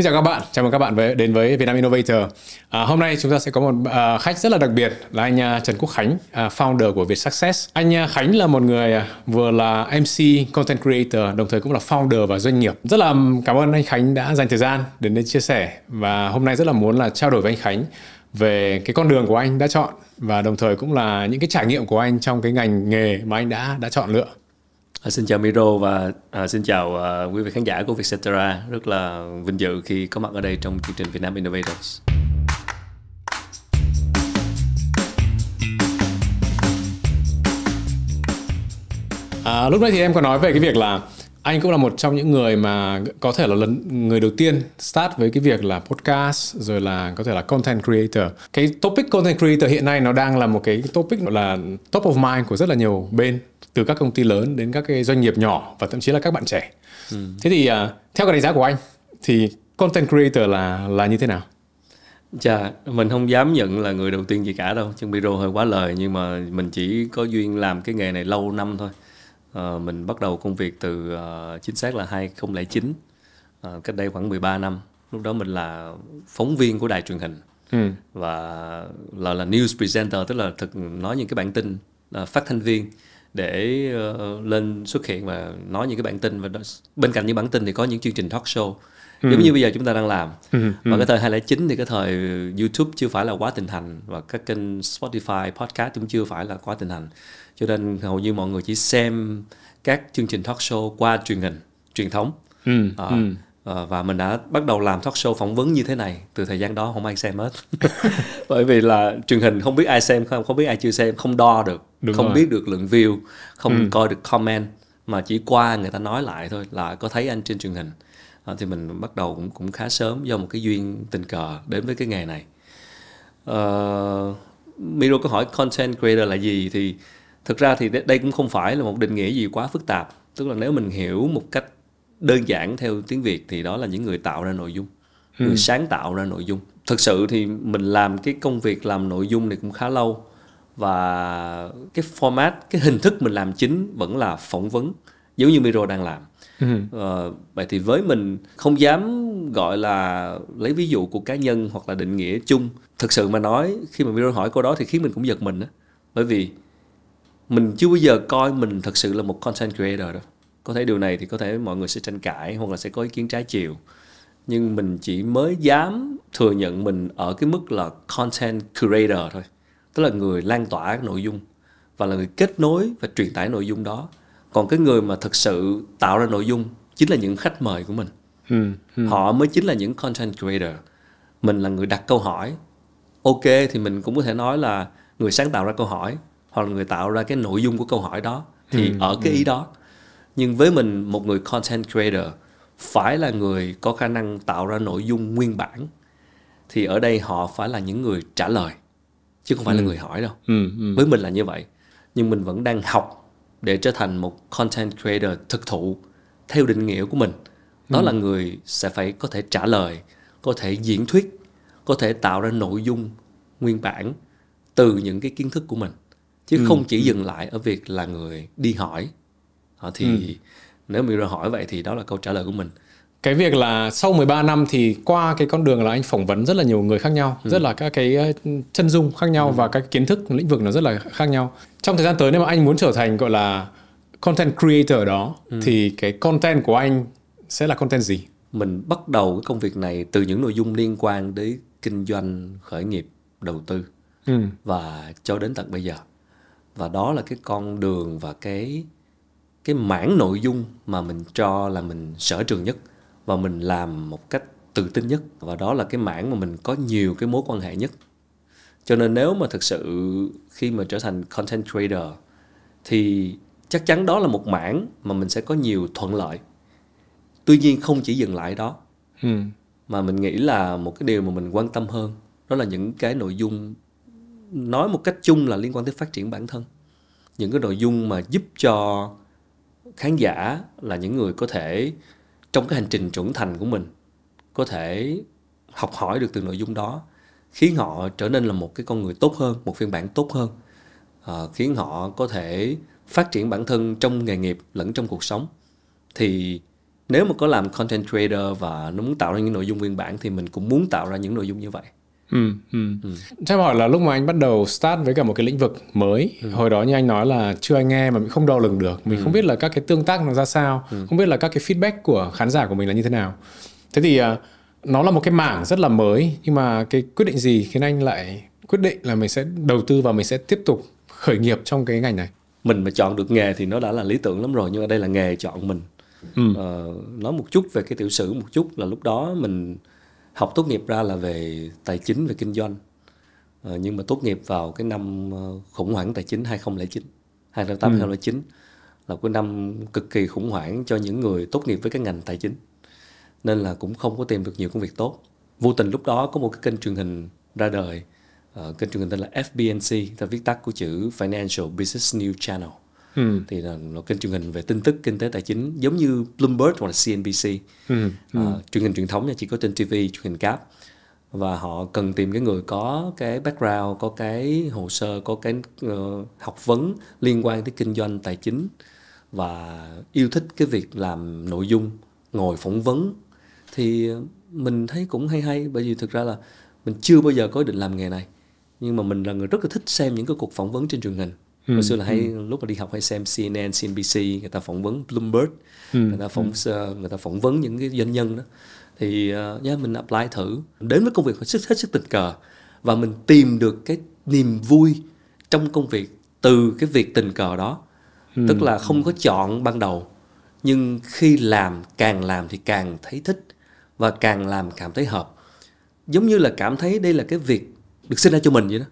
Xin chào các bạn, chào mừng các bạn đến với Vietnam Innovator. À, hôm nay chúng ta sẽ có một à, khách rất là đặc biệt là anh à, Trần Quốc Khánh, à, founder của Việt Success. Anh à, Khánh là một người à, vừa là MC, content creator, đồng thời cũng là founder và doanh nghiệp. Rất là cảm ơn anh Khánh đã dành thời gian đến đây chia sẻ và hôm nay rất là muốn là trao đổi với anh Khánh về cái con đường của anh đã chọn và đồng thời cũng là những cái trải nghiệm của anh trong cái ngành nghề mà anh đã đã chọn lựa. À, xin chào Miro và à, xin chào à, quý vị khán giả của Vietcetera. Rất là vinh dự khi có mặt ở đây trong chương trình Vietnam Innovators. À, lúc nãy thì em có nói về cái việc là anh cũng là một trong những người mà có thể là lần người đầu tiên start với cái việc là podcast rồi là có thể là content creator. Cái topic content creator hiện nay nó đang là một cái topic là top of mind của rất là nhiều bên từ các công ty lớn đến các cái doanh nghiệp nhỏ và thậm chí là các bạn trẻ ừ. thế thì uh, theo cái đánh giá của anh thì content creator là là như thế nào Chà, mình không dám nhận là người đầu tiên gì cả đâu Chân Biro hơi quá lời Nhưng mà mình chỉ có duyên làm cái nghề này lâu năm thôi à, Mình bắt đầu công việc từ uh, chính xác là 2009 à, ờ, Cách đây khoảng 13 năm Lúc đó mình là phóng viên của đài truyền hình ừ. Và là, là news presenter Tức là thực nói những cái bản tin là phát thanh viên để uh, lên xuất hiện và nói những cái bản tin và đó, bên cạnh những bản tin thì có những chương trình talk show ừ. giống ừ. như bây giờ chúng ta đang làm ừ. và ừ. cái thời 2009 thì cái thời YouTube chưa phải là quá tình hành và các kênh Spotify podcast cũng chưa phải là quá tình hành cho nên hầu như mọi người chỉ xem các chương trình talk show qua truyền hình truyền thống ừ. À, ừ ờ, và mình đã bắt đầu làm talk show phỏng vấn như thế này từ thời gian đó không ai xem hết bởi vì là truyền hình không biết ai xem không không biết ai chưa xem không đo được Đúng không rồi. biết được lượng view không ừ. coi được comment mà chỉ qua người ta nói lại thôi là có thấy anh trên truyền hình à, thì mình bắt đầu cũng cũng khá sớm do một cái duyên tình cờ đến với cái nghề này uh, Miro có hỏi content creator là gì thì thực ra thì đây cũng không phải là một định nghĩa gì quá phức tạp tức là nếu mình hiểu một cách đơn giản theo tiếng việt thì đó là những người tạo ra nội dung ừ. người sáng tạo ra nội dung thực sự thì mình làm cái công việc làm nội dung này cũng khá lâu và cái format cái hình thức mình làm chính vẫn là phỏng vấn giống như Miro đang làm ừ. ờ, vậy thì với mình không dám gọi là lấy ví dụ của cá nhân hoặc là định nghĩa chung thực sự mà nói khi mà Miro hỏi câu đó thì khiến mình cũng giật mình đó. bởi vì mình chưa bao giờ coi mình thật sự là một content creator đâu có thể điều này thì có thể mọi người sẽ tranh cãi hoặc là sẽ có ý kiến trái chiều nhưng mình chỉ mới dám thừa nhận mình ở cái mức là content creator thôi tức là người lan tỏa nội dung và là người kết nối và truyền tải nội dung đó còn cái người mà thực sự tạo ra nội dung chính là những khách mời của mình ừ, ừ. họ mới chính là những content creator mình là người đặt câu hỏi ok thì mình cũng có thể nói là người sáng tạo ra câu hỏi hoặc là người tạo ra cái nội dung của câu hỏi đó thì ừ, ở cái ừ. ý đó nhưng với mình một người content creator phải là người có khả năng tạo ra nội dung nguyên bản thì ở đây họ phải là những người trả lời chứ không phải ừ. là người hỏi đâu ừ. Ừ. với mình là như vậy nhưng mình vẫn đang học để trở thành một content creator thực thụ theo định nghĩa của mình đó ừ. là người sẽ phải có thể trả lời có thể diễn thuyết có thể tạo ra nội dung nguyên bản từ những cái kiến thức của mình chứ ừ. không chỉ ừ. dừng lại ở việc là người đi hỏi ờ, thì ừ. nếu mình ra hỏi vậy thì đó là câu trả lời của mình cái việc là sau 13 năm thì qua cái con đường là anh phỏng vấn rất là nhiều người khác nhau, ừ. rất là các cái chân dung khác nhau ừ. và các kiến thức lĩnh vực nó rất là khác nhau. Trong thời gian tới nếu mà anh muốn trở thành gọi là content creator đó ừ. thì cái content của anh sẽ là content gì? Mình bắt đầu cái công việc này từ những nội dung liên quan đến kinh doanh, khởi nghiệp, đầu tư ừ. và cho đến tận bây giờ. Và đó là cái con đường và cái cái mảng nội dung mà mình cho là mình sở trường nhất và mình làm một cách tự tin nhất và đó là cái mảng mà mình có nhiều cái mối quan hệ nhất cho nên nếu mà thực sự khi mà trở thành content creator thì chắc chắn đó là một mảng mà mình sẽ có nhiều thuận lợi tuy nhiên không chỉ dừng lại đó ừ. mà mình nghĩ là một cái điều mà mình quan tâm hơn đó là những cái nội dung nói một cách chung là liên quan tới phát triển bản thân những cái nội dung mà giúp cho khán giả là những người có thể trong cái hành trình trưởng thành của mình có thể học hỏi được từ nội dung đó khiến họ trở nên là một cái con người tốt hơn một phiên bản tốt hơn à, khiến họ có thể phát triển bản thân trong nghề nghiệp lẫn trong cuộc sống thì nếu mà có làm content creator và nó muốn tạo ra những nội dung nguyên bản thì mình cũng muốn tạo ra những nội dung như vậy Ừ, ừ. Ừ. Cho hỏi là lúc mà anh bắt đầu start với cả một cái lĩnh vực mới ừ. Hồi đó như anh nói là chưa anh nghe mà mình không đo lường được Mình ừ. không biết là các cái tương tác nó ra sao ừ. Không biết là các cái feedback của khán giả của mình là như thế nào Thế thì à, nó là một cái mảng rất là mới Nhưng mà cái quyết định gì khiến anh lại quyết định là mình sẽ đầu tư và mình sẽ tiếp tục khởi nghiệp trong cái ngành này Mình mà chọn được nghề thì nó đã là lý tưởng lắm rồi Nhưng mà đây là nghề chọn mình ừ. ờ, Nói một chút về cái tiểu sử một chút là lúc đó mình học tốt nghiệp ra là về tài chính về kinh doanh à, nhưng mà tốt nghiệp vào cái năm ờ, khủng hoảng tài chính 2009 2008 ừ. 2009 là cái năm cực kỳ khủng hoảng cho những người tốt nghiệp với cái ngành tài chính nên là cũng không có tìm được nhiều công việc tốt vô tình lúc đó có một cái kênh truyền hình ra đời uh, kênh truyền hình tên là FBNC, ta viết tắt của chữ Financial Business News Channel ừ. thì là một kênh truyền hình về tin tức kinh tế tài chính giống như Bloomberg hoặc là CNBC ừ. Ừ. À, truyền hình truyền thống là chỉ có trên TV truyền hình cáp và họ cần tìm cái người có cái background có cái hồ sơ có cái uh, học vấn liên quan tới kinh doanh tài chính và yêu thích cái việc làm nội dung ngồi phỏng vấn thì mình thấy cũng hay hay bởi vì thực ra là mình chưa bao giờ có định làm nghề này nhưng mà mình là người rất là thích xem những cái cuộc phỏng vấn trên truyền hình ừ. hồi xưa là ừ. hay ừ. lúc mà đi học hay xem CNN, CNBC người ta phỏng vấn Bloomberg ừ. người ta phỏng ừ. Ờ, người ta phỏng vấn những cái doanh nhân đó thì uh, ờ, yeah, mình apply thử đến với công việc hết sức hết sức tình cờ và mình tìm được cái niềm vui trong công việc từ cái việc tình cờ đó ừ. tức là không ừ. có chọn ban đầu nhưng khi làm càng làm thì càng thấy thích và càng làm cảm thấy hợp giống như là cảm thấy đây là cái việc được sinh ra cho mình vậy đó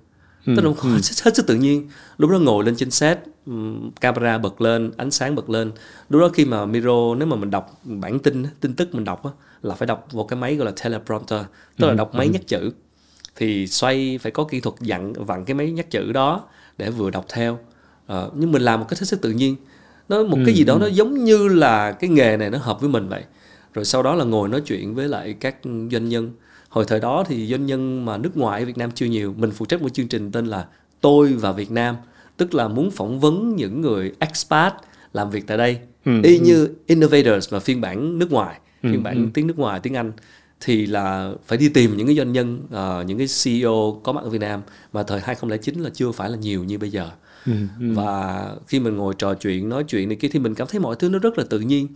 ừ. tức là không, hết sức tự nhiên lúc đó ngồi lên trên set ừ, camera bật lên ánh sáng bật lên lúc đó khi mà miro nếu mà mình đọc bản tin tin tức mình đọc là phải đọc một cái máy gọi là teleprompter tức là ừ, đọc máy ừ. nhắc chữ thì xoay phải có kỹ thuật dặn vặn cái máy nhắc chữ đó để vừa đọc theo à, nhưng mình làm một cách hết sức tự nhiên nó một cái gì đó nó giống như là cái nghề này nó hợp với mình vậy rồi sau đó là ngồi nói chuyện với lại các doanh nhân hồi thời đó thì doanh nhân mà nước ngoài ở Việt Nam chưa nhiều mình phụ trách một chương trình tên là tôi và Việt Nam tức là muốn phỏng vấn những người expat làm việc tại đây ừ, y ừ. như innovators mà phiên bản nước ngoài ừ, phiên ừ, bản ừ. tiếng nước ngoài tiếng Anh thì là phải đi tìm những cái doanh nhân uh, những cái CEO có mặt ở Việt Nam mà thời 2009 là chưa phải là nhiều như bây giờ ừ, ừ. và khi mình ngồi trò chuyện nói chuyện này kia thì mình cảm thấy mọi thứ nó rất là tự nhiên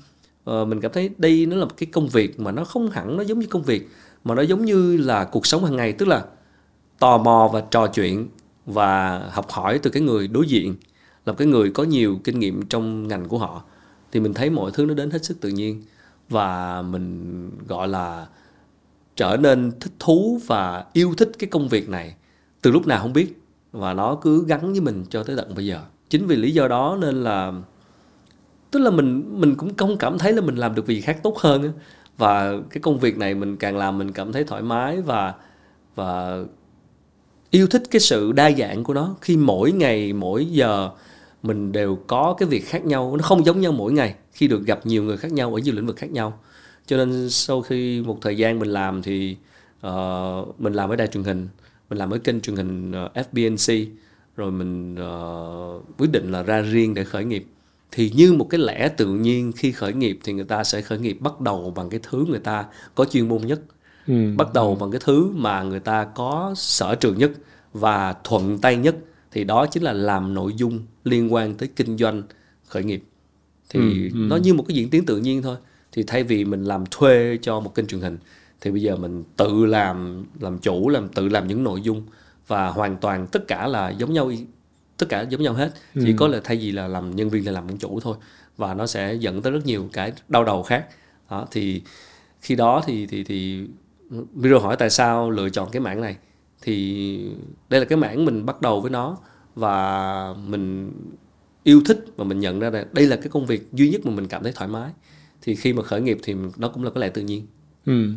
uh, mình cảm thấy đây nó là một cái công việc mà nó không hẳn nó giống như công việc mà nó giống như là cuộc sống hàng ngày tức là tò mò và trò chuyện và học hỏi từ cái người đối diện là cái người có nhiều kinh nghiệm trong ngành của họ thì mình thấy mọi thứ nó đến hết sức tự nhiên và mình gọi là trở nên thích thú và yêu thích cái công việc này từ lúc nào không biết và nó cứ gắn với mình cho tới tận bây giờ chính vì lý do đó nên là tức là mình mình cũng không cảm thấy là mình làm được việc khác tốt hơn và cái công việc này mình càng làm mình cảm thấy thoải mái và và yêu thích cái sự đa dạng của nó khi mỗi ngày mỗi giờ mình đều có cái việc khác nhau nó không giống nhau mỗi ngày khi được gặp nhiều người khác nhau ở nhiều lĩnh vực khác nhau cho nên sau khi một thời gian mình làm thì uh, mình làm ở đài truyền hình mình làm ở kênh truyền hình uh, ờ, FBNC rồi mình uh, quyết định là ra riêng để khởi nghiệp thì như một cái lẽ tự nhiên khi khởi nghiệp thì người ta sẽ khởi nghiệp bắt đầu bằng cái thứ người ta có chuyên môn nhất ừ. bắt đầu bằng cái thứ mà người ta có sở trường nhất và thuận tay nhất thì đó chính là làm nội dung liên quan tới kinh doanh khởi nghiệp thì ừ, ừ. nó như một cái diễn tiến tự nhiên thôi thì thay vì mình làm thuê cho một kênh truyền hình thì bây giờ mình tự làm làm chủ làm tự làm những nội dung và hoàn toàn tất cả là giống nhau tất cả giống nhau hết ừ. chỉ có là thay vì là làm nhân viên là làm ông chủ thôi và nó sẽ dẫn tới rất nhiều cái đau đầu khác đó, thì khi đó thì thì thì video hỏi tại sao lựa chọn cái mảng này thì đây là cái mảng mình bắt đầu với nó và mình yêu thích và mình nhận ra là đây là cái công việc duy nhất mà mình cảm thấy thoải mái thì khi mà khởi nghiệp thì nó cũng là có lẽ tự nhiên Ừ.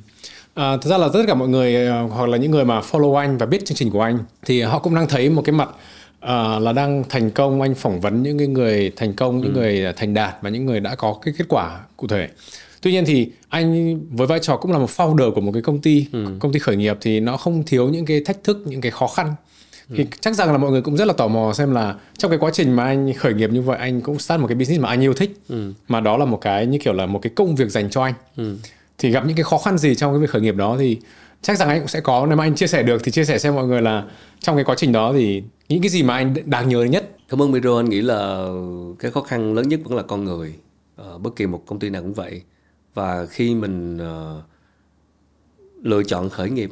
À, thật ra là tất cả mọi người ờ, hoặc là những người mà follow anh và biết chương trình của anh thì họ cũng đang thấy một cái mặt à, là đang thành công anh phỏng vấn những người thành công những ừ. người thành đạt và những người đã có cái kết quả cụ thể tuy nhiên thì anh với vai trò cũng là một founder của một cái công ty ừ. công ty khởi nghiệp thì nó không thiếu những cái thách thức những cái khó khăn thì ừ. chắc rằng là mọi người cũng rất là tò mò xem là trong cái quá trình mà anh khởi nghiệp như vậy anh cũng start một cái business mà anh yêu thích ừ. mà đó là một cái như kiểu là một cái công việc dành cho anh ừ. thì gặp những cái khó khăn gì trong cái việc khởi nghiệp đó thì chắc rằng anh cũng sẽ có nếu mà anh chia sẻ được thì chia sẻ xem mọi người là trong cái quá trình đó thì những cái gì mà anh đáng nhớ nhất cảm ơn Miro anh nghĩ là cái khó khăn lớn nhất vẫn là con người ở ờ, bất kỳ một công ty nào cũng vậy và khi mình uh, lựa chọn khởi nghiệp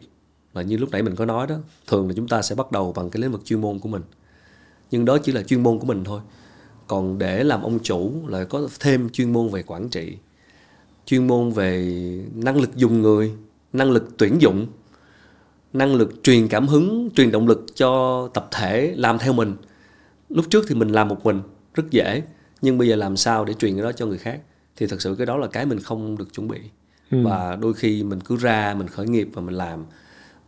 là như lúc nãy mình có nói đó thường là chúng ta sẽ bắt đầu bằng cái lĩnh vực chuyên môn của mình nhưng đó chỉ là chuyên môn của mình thôi còn để làm ông chủ là có thêm chuyên môn về quản trị chuyên môn về năng lực dùng người năng lực tuyển dụng năng lực truyền cảm hứng truyền động lực cho tập thể làm theo mình lúc trước thì mình làm một mình rất dễ nhưng bây giờ làm sao để truyền cái đó cho người khác thì thật sự cái đó là cái mình không được chuẩn bị ừ. và đôi khi mình cứ ra mình khởi nghiệp và mình làm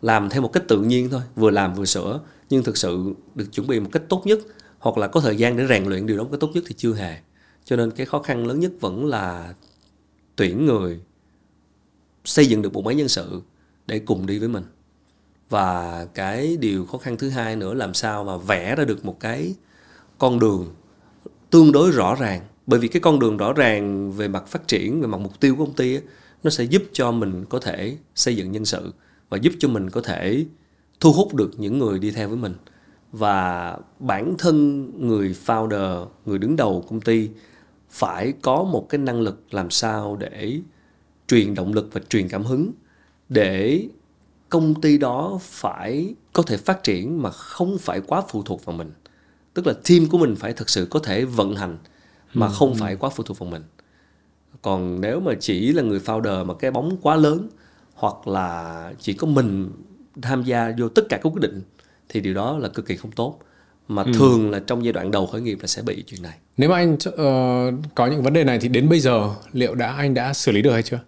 làm theo một cách tự nhiên thôi vừa làm vừa sửa nhưng thực sự được chuẩn bị một cách tốt nhất hoặc là có thời gian để rèn luyện điều đó một cách tốt nhất thì chưa hề cho nên cái khó khăn lớn nhất vẫn là tuyển người xây dựng được bộ máy nhân sự để cùng đi với mình và cái điều khó khăn thứ hai nữa làm sao mà vẽ ra được một cái con đường tương đối rõ ràng bởi vì cái con đường rõ ràng về mặt phát triển về mặt mục tiêu của công ty ấy, nó sẽ giúp cho mình có thể xây dựng nhân sự và giúp cho mình có thể thu hút được những người đi theo với mình và bản thân người founder người đứng đầu công ty phải có một cái năng lực làm sao để truyền động lực và truyền cảm hứng để công ty đó phải có thể phát triển mà không phải quá phụ thuộc vào mình tức là team của mình phải thực sự có thể vận hành mà không ừ, ừ. phải quá phụ thuộc vào mình còn nếu mà chỉ là người founder mà cái bóng quá lớn hoặc là chỉ có mình tham gia vô tất cả các quyết định thì điều đó là cực kỳ không tốt mà ừ. thường là trong giai đoạn đầu khởi nghiệp là sẽ bị chuyện này nếu mà anh uh, có những vấn đề này thì đến bây giờ liệu đã anh đã xử lý được hay chưa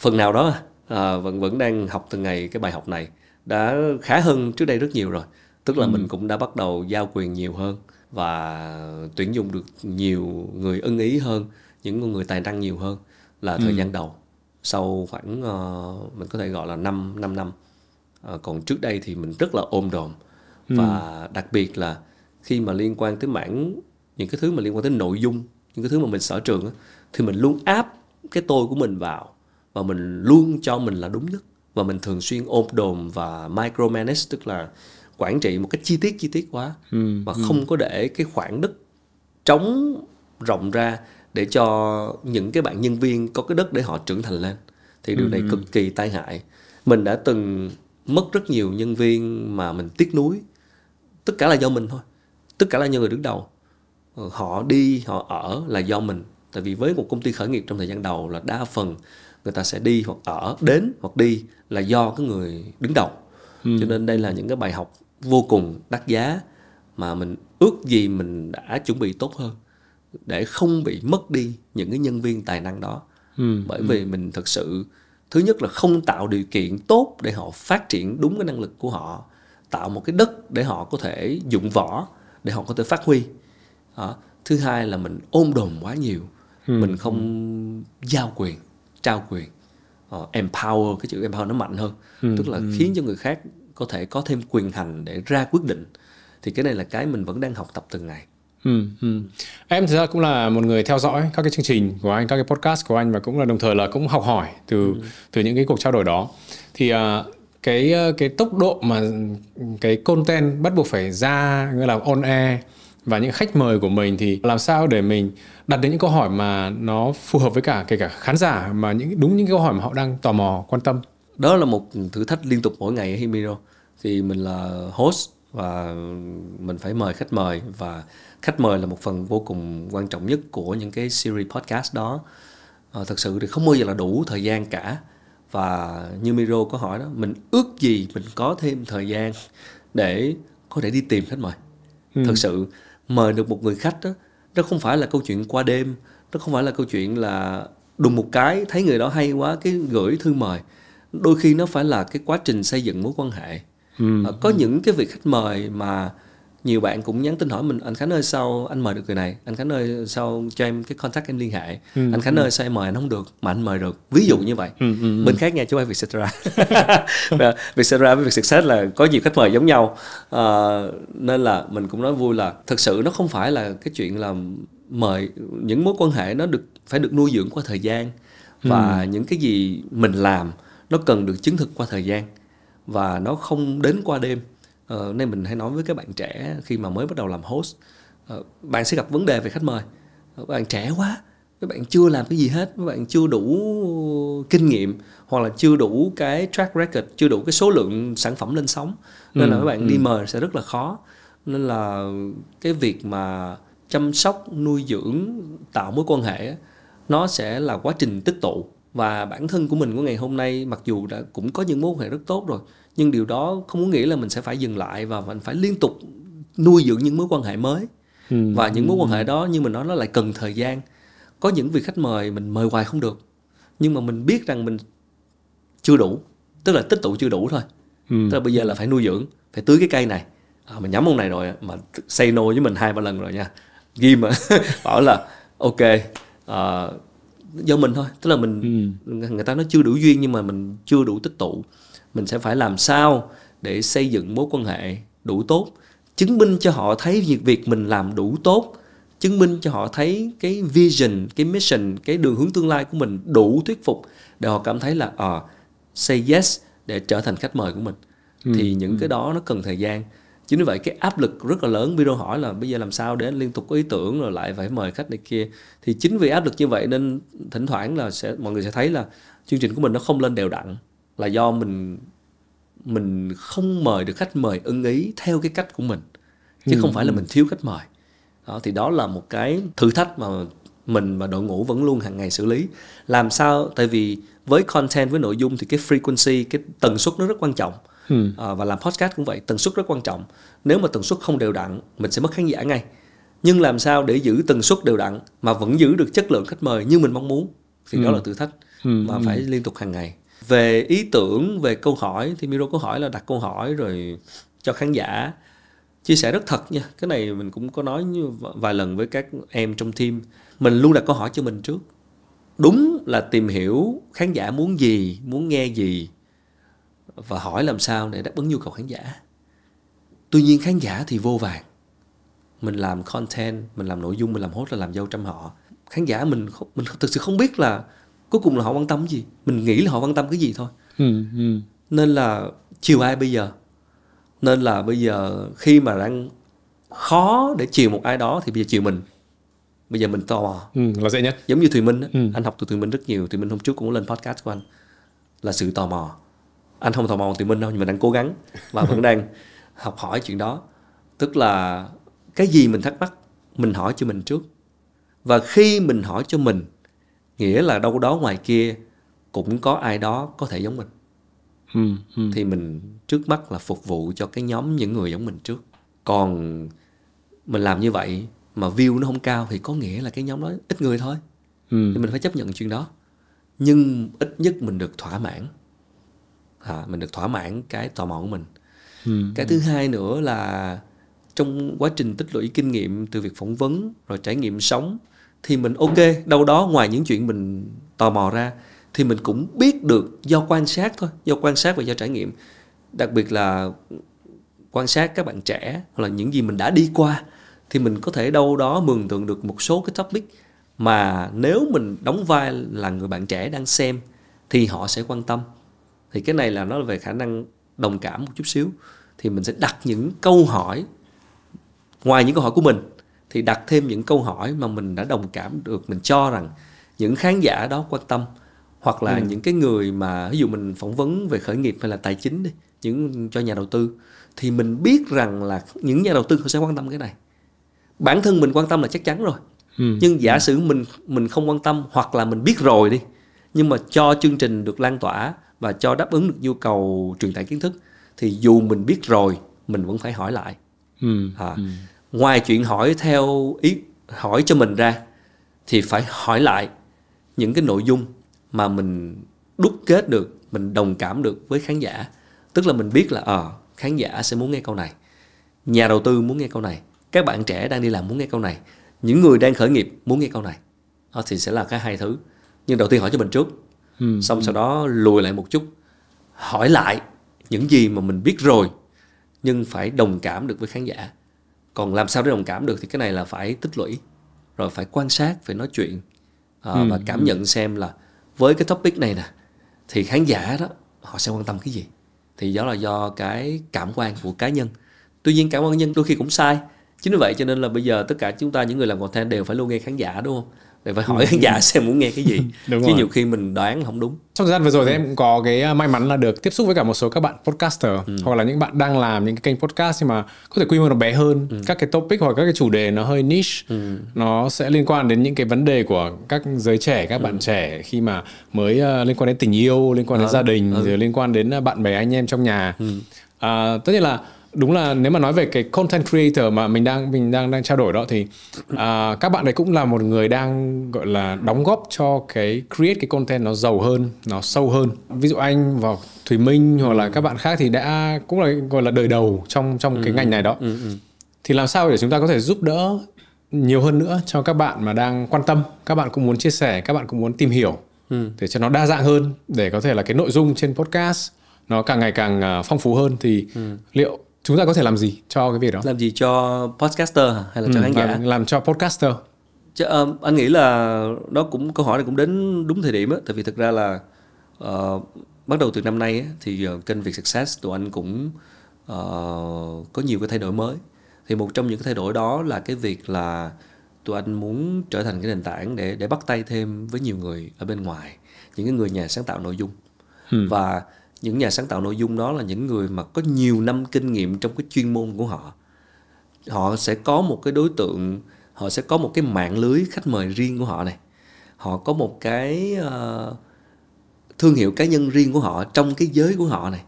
phần nào đó à, vẫn vẫn đang học từng ngày cái bài học này đã khá hơn trước đây rất nhiều rồi tức là ừ. mình cũng đã bắt đầu giao quyền nhiều hơn và tuyển dụng được nhiều người ưng ý hơn những người tài năng nhiều hơn là thời ừ. gian đầu sau khoảng uh, mình có thể gọi là 5 năm năm uh, còn trước đây thì mình rất là ôm đồm ừ. và đặc biệt là khi mà liên quan tới mảng những cái thứ mà liên quan tới nội dung những cái thứ mà mình sở trường thì mình luôn áp cái tôi của mình vào và mình luôn cho mình là đúng nhất và mình thường xuyên ôm đồm và micromanage tức là quản trị một cách chi tiết chi tiết quá ừ, và ừ. không có để cái khoảng đất trống rộng ra để cho những cái bạn nhân viên có cái đất để họ trưởng thành lên thì điều ừ. này ừ. cực kỳ tai hại mình đã từng mất rất nhiều nhân viên mà mình tiếc nuối tất cả là do mình thôi tất cả là do người đứng đầu ờ, họ đi họ ở là do mình tại vì với một công ty khởi nghiệp trong thời gian đầu là đa phần người ta sẽ đi hoặc ở đến hoặc đi là do cái người đứng đầu ừ. cho nên đây là những cái bài học vô cùng đắt giá mà mình ước gì mình đã chuẩn bị tốt hơn để không bị mất đi những cái nhân viên tài năng đó ừ. bởi ừ. vì mình thực sự thứ nhất là không tạo điều kiện tốt để họ phát triển đúng cái năng lực của họ tạo một cái đất để họ có thể dụng võ để họ có thể phát huy à, thứ hai là mình ôm đồn quá nhiều ừ. mình không ừ. giao quyền trao quyền uh, empower cái chữ empower nó mạnh hơn ừ. tức là ừ. khiến cho người khác có thể có thêm quyền hành để ra quyết định thì cái này là cái mình vẫn đang học tập từng ngày Ừ, ừ. Em thực ra cũng là một người theo dõi các cái chương trình của anh, các cái podcast của anh và cũng là đồng thời là cũng học hỏi từ ừ. từ những cái cuộc trao đổi đó. Thì uh, cái ờ, cái tốc độ mà cái content bắt buộc phải ra như là on air và những khách mời của mình thì làm sao để mình đặt đến những câu hỏi mà nó phù hợp với cả kể cả khán giả mà những đúng những câu hỏi mà họ đang tò mò quan tâm đó là một thử thách liên tục mỗi ngày ở Himiro thì mình là host và mình phải mời khách mời và khách mời là một phần vô cùng quan trọng nhất của những cái series podcast đó à, thật sự thì không bao giờ là đủ thời gian cả và như Miro có hỏi đó mình ước gì mình có thêm thời gian để có thể đi tìm khách mời ừ. thật sự mời được một người khách đó, nó không phải là câu chuyện qua đêm nó không phải là câu chuyện là đùng một cái thấy người đó hay quá cái gửi thư mời đôi khi nó phải là cái quá trình xây dựng mối quan hệ ừ. Ờ, có những cái vị khách mời mà nhiều bạn cũng nhắn tin hỏi mình anh Khánh ơi sao anh mời được người này anh Khánh ơi sao cho em cái contact em liên hệ ừ, anh Khánh ừ. ơi sao em mời anh không được mà anh mời được ví dụ như vậy ừ, ừ, ừ. bên khác nha chứ không phải Vietcetera ra với việc Vietsuccess là có nhiều khách mời giống nhau à, nên là mình cũng nói vui là thật sự nó không phải là cái chuyện là mời những mối quan hệ nó được phải được nuôi dưỡng qua thời gian ừ. và ừ. những cái gì mình làm nó cần được chứng thực qua thời gian và nó không đến qua đêm Ờ, nên mình hay nói với các bạn trẻ khi mà mới bắt đầu làm host ờ, bạn sẽ gặp vấn đề về khách mời ờ, bạn trẻ quá các bạn chưa làm cái gì hết các bạn chưa đủ kinh nghiệm hoặc là chưa đủ cái track record chưa đủ cái số lượng sản phẩm lên sóng nên ừ, là các bạn ừ. đi mời sẽ rất là khó nên là cái việc mà chăm sóc nuôi dưỡng tạo mối quan hệ nó sẽ là quá trình tích tụ và bản thân của mình của ngày hôm nay mặc dù đã cũng có những mối quan hệ rất tốt rồi nhưng điều đó không có nghĩa là mình sẽ phải dừng lại và mình phải liên tục nuôi dưỡng những mối quan hệ mới ừ. và những mối quan hệ đó như mình nói nó lại cần thời gian có những vị khách mời mình mời hoài không được nhưng mà mình biết rằng mình chưa đủ tức là tích tụ chưa đủ thôi ừ. tức là bây giờ là phải nuôi dưỡng phải tưới cái cây này à, mình nhắm ông này rồi mà say no với mình hai ba lần rồi nha ghi mà bảo là ok à, do mình thôi tức là mình ừ. người ta nó chưa đủ duyên nhưng mà mình chưa đủ tích tụ mình sẽ phải làm sao để xây dựng mối quan hệ đủ tốt chứng minh cho họ thấy việc việc mình làm đủ tốt chứng minh cho họ thấy cái vision cái mission cái đường hướng tương lai của mình đủ thuyết phục để họ cảm thấy là à, say yes để trở thành khách mời của mình ừ. thì những ừ. cái đó nó cần thời gian chính vì vậy cái áp lực rất là lớn video hỏi là bây giờ làm sao để liên tục có ý tưởng rồi lại phải mời khách này kia thì chính vì áp lực như vậy nên thỉnh thoảng là sẽ mọi người sẽ thấy là chương trình của mình nó không lên đều đặn là do mình mình không mời được khách mời ưng ý theo cái cách của mình chứ ừ. không phải là ừ. mình thiếu khách mời đó, thì đó là một cái thử thách mà mình và đội ngũ vẫn luôn hàng ngày xử lý làm sao tại vì với content với nội dung thì cái frequency cái tần suất nó rất quan trọng ừ. à, và làm podcast cũng vậy tần suất rất quan trọng nếu mà tần suất không đều đặn mình sẽ mất khán giả ngay nhưng làm sao để giữ tần suất đều đặn mà vẫn giữ được chất lượng khách mời như mình mong muốn thì ừ. đó là thử thách ừ. mà ừ. phải liên tục hàng ngày về ý tưởng về câu hỏi thì Miro có hỏi là đặt câu hỏi rồi cho khán giả chia sẻ rất thật nha cái này mình cũng có nói vài lần với các em trong team mình luôn đặt câu hỏi cho mình trước đúng là tìm hiểu khán giả muốn gì muốn nghe gì và hỏi làm sao để đáp ứng nhu cầu khán giả tuy nhiên khán giả thì vô vàng mình làm content mình làm nội dung mình làm hốt là làm dâu trăm họ khán giả mình mình thực sự không biết là cuối cùng là họ quan tâm gì mình nghĩ là họ quan tâm cái gì thôi ừ, ừ. nên là chiều ai bây giờ nên là bây giờ khi mà đang khó để chiều một ai đó thì bây giờ chiều mình bây giờ mình tò mò ừ, là dễ nhất giống như thùy minh ừ. anh học từ thùy minh rất nhiều thùy minh hôm trước cũng lên podcast của anh là sự tò mò anh không tò mò thùy minh đâu nhưng mà đang cố gắng và vẫn đang học hỏi chuyện đó tức là cái gì mình thắc mắc mình hỏi cho mình trước và khi mình hỏi cho mình nghĩa là đâu đó ngoài kia cũng có ai đó có thể giống mình ừ, ừ. thì mình trước mắt là phục vụ cho cái nhóm những người giống mình trước còn mình làm như vậy mà view nó không cao thì có nghĩa là cái nhóm đó ít người thôi ừ. thì mình phải chấp nhận chuyện đó nhưng ít nhất mình được thỏa mãn à, mình được thỏa mãn cái tò mò của mình ừ. cái ừ. thứ hai nữa là trong quá trình tích lũy kinh nghiệm từ việc phỏng vấn rồi trải nghiệm sống thì mình ok đâu đó ngoài những chuyện mình tò mò ra thì mình cũng biết được do quan sát thôi do quan sát và do trải nghiệm đặc biệt là quan sát các bạn trẻ hoặc là những gì mình đã đi qua thì mình có thể đâu đó mường tượng được một số cái topic mà nếu mình đóng vai là người bạn trẻ đang xem thì họ sẽ quan tâm thì cái này là nó về khả năng đồng cảm một chút xíu thì mình sẽ đặt những câu hỏi ngoài những câu hỏi của mình thì đặt thêm những câu hỏi mà mình đã đồng cảm được mình cho rằng những khán giả đó quan tâm hoặc là ừ. những cái người mà ví dụ mình phỏng vấn về khởi nghiệp hay là tài chính đi những cho nhà đầu tư thì mình biết rằng là những nhà đầu tư họ sẽ quan tâm cái này bản thân mình quan tâm là chắc chắn rồi ừ. nhưng giả sử mình mình không quan tâm hoặc là mình biết rồi đi nhưng mà cho chương trình được lan tỏa và cho đáp ứng được nhu cầu truyền tải kiến thức thì dù mình biết rồi mình vẫn phải hỏi lại ừ. À. ừ ngoài chuyện hỏi theo ý hỏi cho mình ra thì phải hỏi lại những cái nội dung mà mình đúc kết được mình đồng cảm được với khán giả tức là mình biết là ờ à, khán giả sẽ muốn nghe câu này nhà đầu tư muốn nghe câu này các bạn trẻ đang đi làm muốn nghe câu này những người đang khởi nghiệp muốn nghe câu này đó ờ, thì sẽ là cái hai thứ nhưng đầu tiên hỏi cho mình trước ừ. xong sau đó lùi lại một chút hỏi lại những gì mà mình biết rồi nhưng phải đồng cảm được với khán giả còn làm sao để đồng cảm được thì cái này là phải tích lũy rồi phải quan sát phải nói chuyện uh, ừ. và cảm nhận xem là với cái topic này nè thì khán giả đó họ sẽ quan tâm cái gì thì đó là do cái cảm quan của cá nhân tuy nhiên cảm quan nhân đôi khi cũng sai chính vì vậy cho nên là bây giờ tất cả chúng ta những người làm content đều phải luôn nghe khán giả đúng không để phải hỏi ừ, khán giả ừ. xem muốn nghe cái gì đúng chứ rồi. nhiều khi mình đoán không đúng trong thời gian vừa rồi thì em cũng có cái à, may mắn là được tiếp xúc với cả một số các bạn podcaster ừ. hoặc là những bạn đang làm những cái kênh podcast nhưng mà có thể quy mô nó bé hơn ừ. các cái topic hoặc các cái chủ đề nó hơi niche ừ. nó sẽ liên quan đến những cái vấn đề của các giới trẻ các ừ. bạn trẻ khi mà mới uh, liên quan đến tình yêu liên quan ừ. đến vâng, gia đình ừ. rồi liên quan đến à, bạn bè anh em trong nhà ừ. à, tất nhiên là đúng là nếu mà nói về cái content creator mà mình đang mình đang đang trao đổi đó thì à, các bạn đấy cũng là một người đang gọi là đóng góp cho cái create cái content nó giàu hơn nó sâu hơn ví dụ anh và thùy minh hoặc là ừ. các bạn khác thì đã cũng là gọi là đời đầu trong trong cái ừ. ngành này đó ừ, thì làm sao để chúng ta có thể giúp đỡ nhiều hơn nữa cho các bạn mà đang quan tâm các bạn cũng muốn chia sẻ các bạn cũng muốn tìm hiểu để cho nó đa dạng hơn để có thể là cái nội dung trên podcast nó càng ngày càng à, phong phú hơn thì ừ. liệu chúng ta có thể làm gì cho cái việc đó làm gì cho podcaster hay là cho ừ, khán giả làm, làm cho podcaster Chứ, um, anh nghĩ là đó cũng câu hỏi này cũng đến đúng thời điểm á tại vì thực ra là uh, bắt đầu từ năm nay á, thì uh, kênh Việt Success tụi anh cũng uh, có nhiều cái thay đổi mới thì một trong những cái thay đổi đó là cái việc là tụi anh muốn trở thành cái nền tảng để để bắt tay thêm với nhiều người ở bên ngoài những cái người nhà sáng tạo nội dung ừ. và những nhà sáng tạo nội dung đó là những người mà có nhiều năm kinh nghiệm trong cái chuyên môn của họ họ sẽ có một cái đối tượng họ sẽ có một cái mạng lưới khách mời riêng của họ này họ có một cái uh, thương hiệu cá nhân riêng của họ trong cái giới của họ này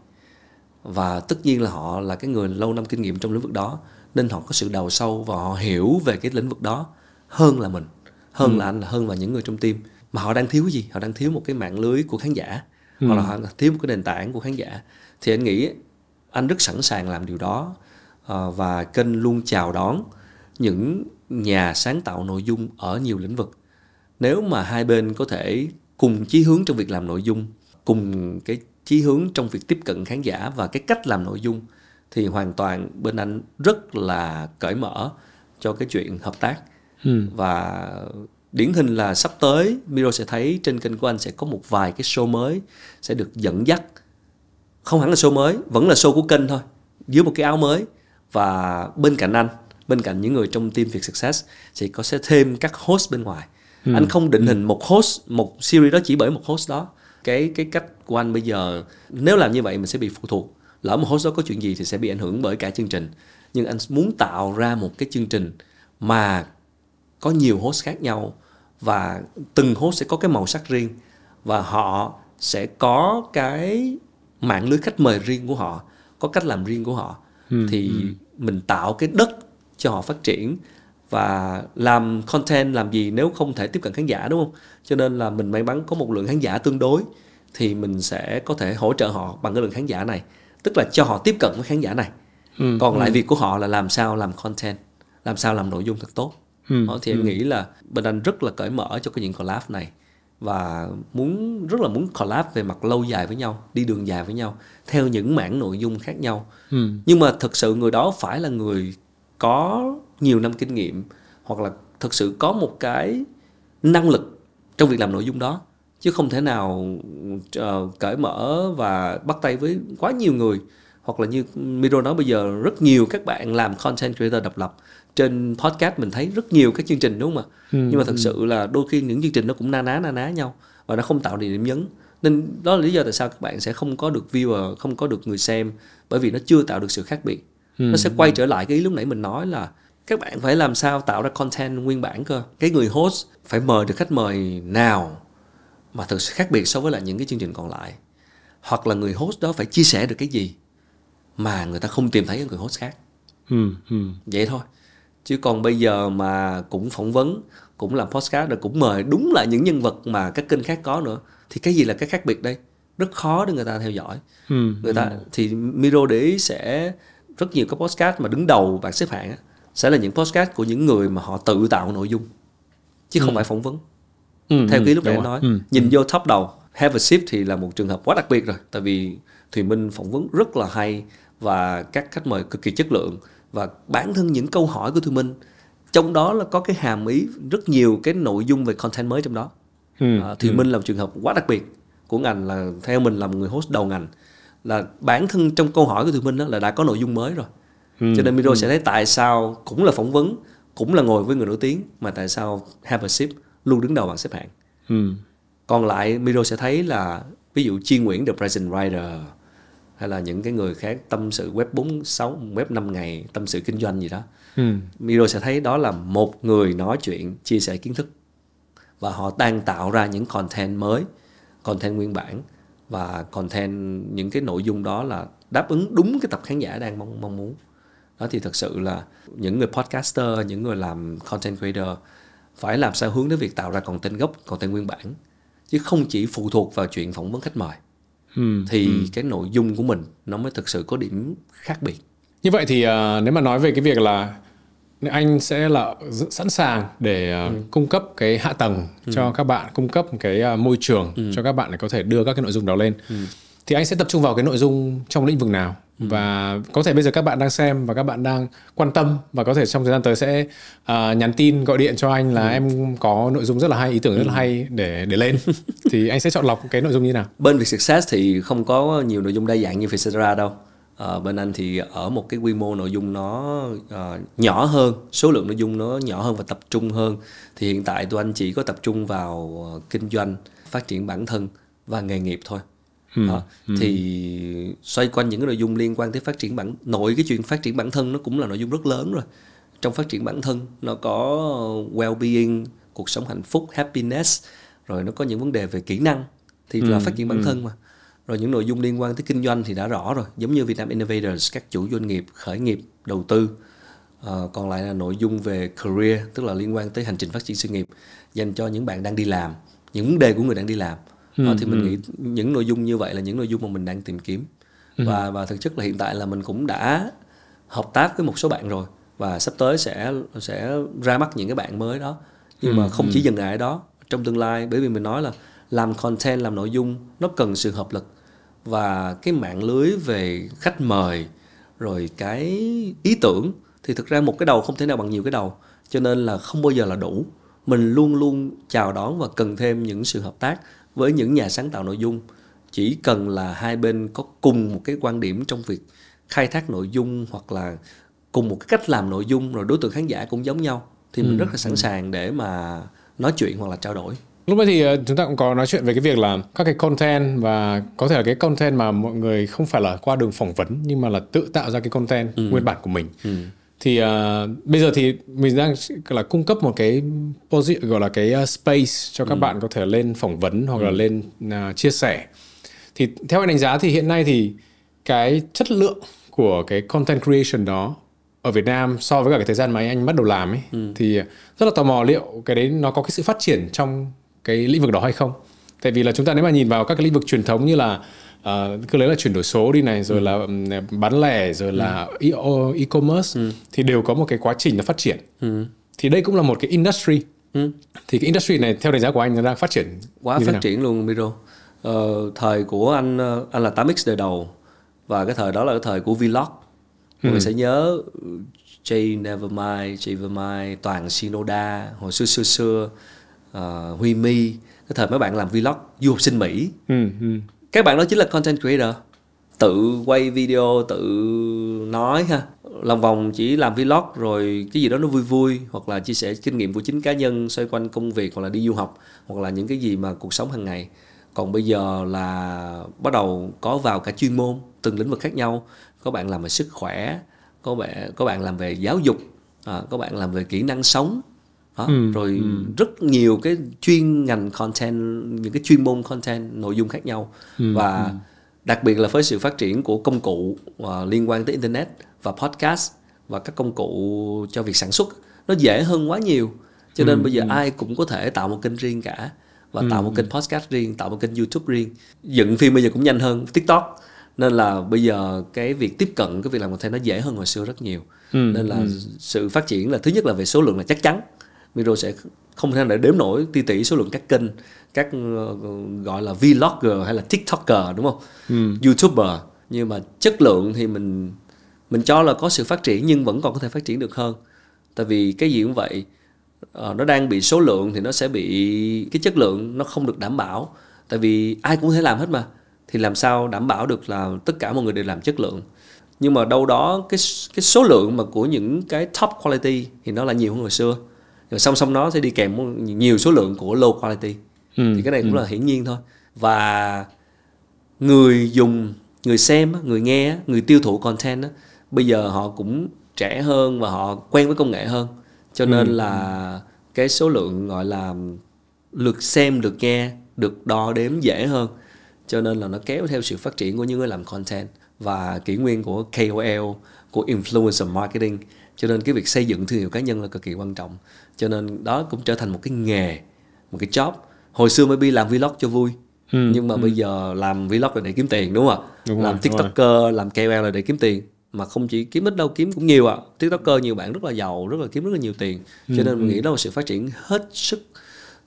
và tất nhiên là họ là cái người lâu năm kinh nghiệm trong lĩnh vực đó nên họ có sự đầu sâu và họ hiểu về cái lĩnh vực đó hơn là mình hơn ừ. là anh hơn là những người trong team mà họ đang thiếu cái gì họ đang thiếu một cái mạng lưới của khán giả ừ. hoặc là, thiếu một cái nền tảng của khán giả thì anh nghĩ anh rất sẵn sàng làm điều đó ờ, và kênh luôn chào đón những nhà sáng tạo nội dung ở nhiều lĩnh vực nếu mà hai bên có thể cùng chí hướng trong việc làm nội dung cùng cái chí hướng trong việc tiếp cận khán giả và cái cách làm nội dung thì hoàn toàn bên anh rất là cởi mở cho cái chuyện hợp tác ừ. và điển hình là sắp tới Miro sẽ thấy trên kênh của anh sẽ có một vài cái show mới sẽ được dẫn dắt không hẳn là show mới vẫn là show của kênh thôi dưới một cái áo mới và bên cạnh anh bên cạnh những người trong team Việt Success thì có sẽ thêm các host bên ngoài ừ. anh không định ừ. hình một host một series đó chỉ bởi một host đó cái cái cách của anh bây giờ nếu làm như vậy mình sẽ bị phụ thuộc lỡ một host đó có chuyện gì thì sẽ bị ảnh hưởng bởi cả chương trình nhưng anh muốn tạo ra một cái chương trình mà có nhiều host khác nhau và từng host sẽ có cái màu sắc riêng và họ sẽ có cái mạng lưới khách mời riêng của họ có cách làm riêng của họ ừ, thì ừ. mình tạo cái đất cho họ phát triển và làm content làm gì nếu không thể tiếp cận khán giả đúng không cho nên là mình may mắn có một lượng khán giả tương đối thì mình sẽ có thể hỗ trợ họ bằng cái lượng khán giả này tức là cho họ tiếp cận với khán giả này ừ, còn ừ. lại việc của họ là làm sao làm content làm sao làm nội dung thật tốt ừ. Ờ, thì em ừ. nghĩ là bên anh rất là cởi mở cho cái những collab này và muốn rất là muốn collab về mặt lâu dài với nhau đi đường dài với nhau theo những mảng nội dung khác nhau ừ. nhưng mà thực sự người đó phải là người có nhiều năm kinh nghiệm hoặc là thực sự có một cái năng lực trong việc làm nội dung đó chứ không thể nào uh, cởi mở và bắt tay với quá nhiều người hoặc là như Miro nói bây giờ rất nhiều các bạn làm content creator độc lập trên podcast mình thấy rất nhiều các chương trình đúng không ạ ừ, nhưng mà thật ừ. sự là đôi khi những chương trình nó cũng na ná na ná nhau và nó không tạo được điểm nhấn nên đó là lý do tại sao các bạn sẽ không có được viewer không có được người xem bởi vì nó chưa tạo được sự khác biệt ừ, nó sẽ quay trở lại cái ý lúc nãy mình nói là các bạn phải làm sao tạo ra content nguyên bản cơ cái người host phải mời được khách mời nào mà thực sự khác biệt so với lại những cái chương trình còn lại hoặc là người host đó phải chia sẻ được cái gì mà người ta không tìm thấy ở người host khác ừ, ừ. vậy thôi chứ còn bây giờ mà cũng phỏng vấn cũng làm podcast rồi cũng mời đúng là những nhân vật mà các kênh khác có nữa thì cái gì là cái khác biệt đây rất khó để người ta theo dõi ừ, người ta ừ. thì Miro để ý sẽ rất nhiều các podcast mà đứng đầu bảng xếp hạng sẽ là những podcast của những người mà họ tự tạo nội dung chứ không ừ. phải phỏng vấn ừ, theo ừ, cái lúc nãy nói ừ, nhìn ừ. vô top đầu have a sip thì là một trường hợp quá đặc biệt rồi tại vì thùy minh phỏng vấn rất là hay và các khách mời cực kỳ chất lượng và bản thân những câu hỏi của tụi mình trong đó là có cái hàm ý rất nhiều cái nội dung về content mới trong đó ừ. à, thì ừ. minh là một trường hợp quá đặc biệt của ngành là theo mình là một người host đầu ngành là bản thân trong câu hỏi của tụi Minh đó là đã có nội dung mới rồi ừ. cho nên Miro ừ. sẽ thấy tại sao cũng là phỏng vấn cũng là ngồi với người nổi tiếng mà tại sao Habership luôn đứng đầu bảng xếp hạng ừ. còn lại Miro sẽ thấy là ví dụ Chi Nguyễn The Present Writer hay là những cái người khác tâm sự web 46, web 5 ngày, tâm sự kinh doanh gì đó. Ừ. Miro sẽ thấy đó là một người nói chuyện, chia sẻ kiến thức và họ đang tạo ra những content mới, content nguyên bản và content những cái nội dung đó là đáp ứng đúng cái tập khán giả đang mong mong muốn. Đó thì thật sự là những người podcaster, những người làm content creator phải làm sao hướng đến việc tạo ra content gốc, content nguyên bản chứ không chỉ phụ thuộc vào chuyện phỏng vấn khách mời. Ừ, thì ừ. cái nội dung của mình nó mới thực sự có điểm khác biệt như vậy thì uh, nếu mà nói về cái việc là anh sẽ là sẵn sàng để uh, ừ. cung cấp cái hạ tầng ừ. cho các bạn cung cấp cái uh, môi trường ừ. cho các bạn để có thể đưa các cái nội dung đó lên ừ. thì anh sẽ tập trung vào cái nội dung trong lĩnh vực nào Ừ. và có thể bây giờ các bạn đang xem và các bạn đang quan tâm và có thể trong thời gian tới sẽ uh, nhắn tin gọi điện cho anh là ừ. em có nội dung rất là hay ý tưởng rất là ừ. hay để để lên thì anh sẽ chọn lọc cái nội dung như nào bên việc success thì không có nhiều nội dung đa dạng như Vietcetera đâu À, bên anh thì ở một cái quy mô nội dung nó à, nhỏ hơn số lượng nội dung nó nhỏ hơn và tập trung hơn thì hiện tại tụi anh chỉ có tập trung vào ờ, kinh doanh phát triển bản thân và nghề nghiệp thôi ừ. À, thì xoay quanh những cái nội dung liên quan tới phát triển bản nội cái chuyện phát triển bản thân nó cũng là nội dung rất lớn rồi trong phát triển bản thân nó có well being cuộc sống hạnh phúc happiness rồi nó có những vấn đề về kỹ năng thì ừ. là phát triển bản ừ. thân mà rồi những nội dung liên quan tới kinh doanh thì đã rõ rồi giống như Vietnam Innovators các chủ doanh nghiệp khởi nghiệp đầu tư à, còn lại là nội dung về career tức là liên quan tới hành trình phát triển sự nghiệp dành cho những bạn đang đi làm những vấn đề của người đang đi làm Ờ, ừ, thì mình ừ. nghĩ những nội dung như vậy là những nội dung mà mình đang tìm kiếm ừ. và và thực chất là hiện tại là mình cũng đã hợp tác với một số bạn rồi và sắp tới sẽ sẽ ra mắt những cái bạn mới đó nhưng ừ, mà không ừ. chỉ dừng lại đó trong tương lai bởi vì mình nói là làm content làm nội dung nó cần sự hợp lực và cái mạng lưới về khách mời rồi cái ý tưởng thì thực ra một cái đầu không thể nào bằng nhiều cái đầu cho nên là không bao giờ là đủ mình luôn luôn chào đón và cần thêm những sự hợp tác với những nhà sáng tạo nội dung chỉ cần là hai bên có cùng một cái quan điểm trong việc khai thác nội dung hoặc là cùng một cái cách làm nội dung rồi đối tượng khán giả cũng giống nhau thì ừ. mình rất là sẵn ừ. sàng để mà nói chuyện hoặc là trao đổi lúc đấy thì ờ, chúng ta cũng có nói chuyện về cái việc là các cái content và có thể là cái content mà mọi người không phải là qua đường phỏng vấn nhưng mà là tự tạo ra cái content ừ. nguyên bản của mình ừ thì uh, bây giờ thì mình đang là cung cấp một cái position gọi là cái uh, space cho các ừ. bạn có thể lên phỏng vấn hoặc ừ. là lên uh, chia sẻ thì theo anh đánh giá thì hiện nay thì cái chất lượng của cái content creation đó ở Việt Nam so với cả cái thời gian mà anh bắt đầu làm ấy ừ. thì rất là tò mò liệu cái đấy nó có cái sự phát triển trong cái lĩnh vực đó hay không tại vì là chúng ta nếu mà nhìn vào các cái lĩnh vực truyền thống như là à, cứ lấy là chuyển đổi số đi này rồi ừ. là bán lẻ rồi ừ. là e-, e-commerce ừ. thì đều có một cái quá trình nó phát triển ừ. thì đây cũng là một cái industry ừ. thì cái industry này theo đánh giá của anh nó đang phát triển quá phát triển luôn Miro ờ, thời của anh ờ, anh là 8x đời đầu và cái thời đó là cái thời của vlog mọi ừ. người sẽ nhớ Jay Nevermind, Jay Nevermind, Toàn Shinoda, hồi xưa xưa xưa, uh, Huy my cái thời mấy bạn làm vlog du học sinh Mỹ, ừ. ừ các bạn đó chính là content creator tự quay video tự nói ha lòng vòng chỉ làm vlog rồi cái gì đó nó vui vui hoặc là chia sẻ kinh nghiệm của chính cá nhân xoay quanh công việc hoặc là đi du học hoặc là những cái gì mà cuộc sống hàng ngày còn bây giờ là bắt đầu có vào cả chuyên môn từng lĩnh vực khác nhau có bạn làm về sức khỏe có bạn có bạn làm về giáo dục à, có bạn làm về kỹ năng sống đó. Ừ, rồi ừ. rất nhiều cái chuyên ngành content những cái chuyên môn content nội dung khác nhau ừ, và ừ. đặc biệt là với sự phát triển của công cụ uh, liên quan tới internet và podcast và các công cụ cho việc sản xuất nó dễ hơn quá nhiều cho ừ, nên ừ, bây giờ ừ. ai cũng có thể tạo một kênh riêng cả và ừ. tạo một ừ. kênh podcast riêng tạo một kênh youtube riêng dựng phim bây giờ cũng nhanh hơn tiktok nên là bây giờ cái việc tiếp cận cái việc làm content nó dễ hơn hồi xưa rất nhiều ừ, nên là ừ. sự phát triển là thứ nhất là về số lượng là chắc chắn Miro sẽ không thể để đếm nổi ti tỷ số lượng các kênh các ờ, gọi là vlogger hay là tiktoker đúng không ừ. youtuber nhưng mà chất lượng thì mình mình cho là có sự phát triển nhưng vẫn còn có thể phát triển được hơn tại vì cái gì cũng vậy ờ, nó đang bị số lượng thì nó sẽ bị cái chất lượng nó không được đảm bảo tại vì ai cũng có thể làm hết mà thì làm sao đảm bảo được là tất cả mọi người đều làm chất lượng nhưng mà đâu đó cái cái số lượng mà của những cái top quality thì nó là nhiều hơn hồi xưa rồi song song nó sẽ đi kèm nhiều số lượng của low quality ừ, thì cái này cũng ừ. là hiển nhiên thôi và người dùng người xem người nghe người tiêu thụ content bây giờ họ cũng trẻ hơn và họ quen với công nghệ hơn cho ừ, nên ừ. là cái số lượng gọi là lượt xem lượt nghe được đo đếm dễ hơn cho nên là nó kéo theo sự phát triển của những người làm content và kỷ nguyên của KOL của influencer marketing cho nên cái việc xây dựng thương hiệu cá nhân là cực kỳ quan trọng cho nên đó cũng trở thành một cái nghề một cái job hồi xưa mới bi làm vlog cho vui ừ, nhưng mà ừ. bây giờ làm vlog là để kiếm tiền đúng không ạ làm rồi, tiktoker làm KOL là để kiếm tiền mà không chỉ kiếm ít đâu kiếm cũng nhiều ạ à. tiktoker nhiều bạn rất là giàu rất là kiếm rất là nhiều tiền cho ừ, nên mình ừ. nghĩ đó là sự phát triển hết sức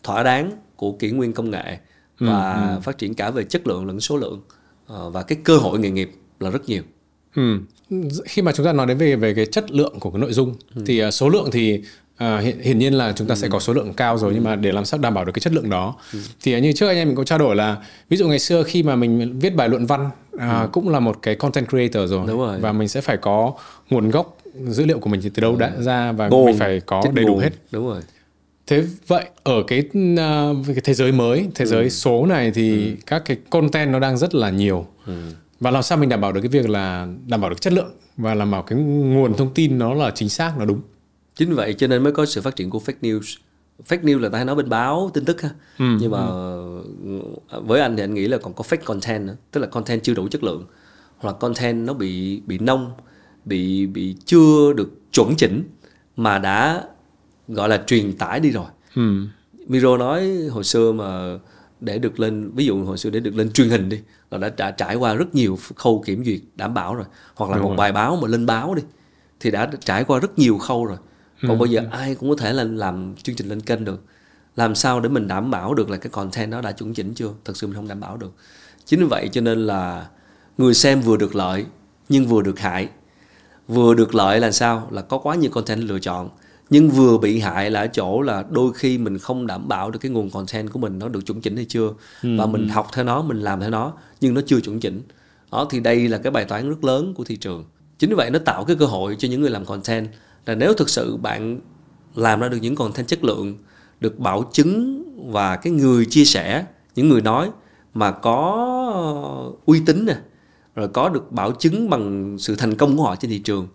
thỏa đáng của kỷ nguyên công nghệ ừ, và ừ, phát triển cả về chất lượng lẫn số lượng ờ, và cái cơ hội nghề nghiệp là rất nhiều Ừ. khi mà chúng ta nói đến về về cái chất lượng của cái nội dung ừ. thì ờ, số lượng thì À, hiện, hiển nhiên là chúng ta ừ. sẽ có số lượng cao rồi nhưng mà để làm sao đảm bảo được cái chất lượng đó ừ. thì à, như trước anh em mình cũng trao đổi là ví dụ ngày xưa khi mà mình viết bài luận văn à, ừ. cũng là một cái content creator rồi. Đúng rồi và mình sẽ phải có nguồn gốc dữ liệu của mình từ đâu đã ra và Gồm, mình phải có đầy đủ bồn. hết đúng rồi thế vậy ở cái, uh, cái thế giới mới thế ừ. giới số này thì ừ. các cái content nó đang rất là nhiều ừ. và làm sao mình đảm bảo được cái việc là đảm bảo được chất lượng và đảm bảo cái nguồn thông tin nó là chính xác nó đúng chính vậy cho nên mới có sự phát triển của fake news fake news là ta hay nói bên báo tin tức ha ừ, nhưng mà ừ. với anh thì anh nghĩ là còn có fake content nữa tức là content chưa đủ chất lượng hoặc là content nó bị bị nông bị bị chưa được chuẩn chỉnh mà đã gọi là truyền tải đi rồi ừ. miro nói hồi xưa mà để được lên ví dụ hồi xưa để được lên truyền hình đi là đã, đã trải qua rất nhiều khâu kiểm duyệt đảm bảo rồi hoặc là Đúng một rồi. bài báo mà lên báo đi thì đã trải qua rất nhiều khâu rồi còn ừ. bây giờ ai cũng có thể là làm chương trình lên kênh được làm sao để mình đảm bảo được là cái content đó đã chuẩn chỉnh chưa thật sự mình không đảm bảo được chính vì vậy cho nên là người xem vừa được lợi nhưng vừa được hại vừa được lợi là sao là có quá nhiều content lựa chọn nhưng vừa bị hại là ở chỗ là đôi khi mình không đảm bảo được cái nguồn content của mình nó được chuẩn chỉnh hay chưa ừ. và mình ừ. học theo nó mình làm theo nó nhưng nó chưa chuẩn chỉnh đó thì đây là cái bài toán rất lớn của thị trường chính vì vậy nó tạo cái cơ hội cho những người làm content là nếu thực sự bạn làm ra được những content chất lượng được bảo chứng và cái người chia sẻ những người nói mà có uy tín nè rồi có được bảo chứng bằng sự thành công của họ trên thị trường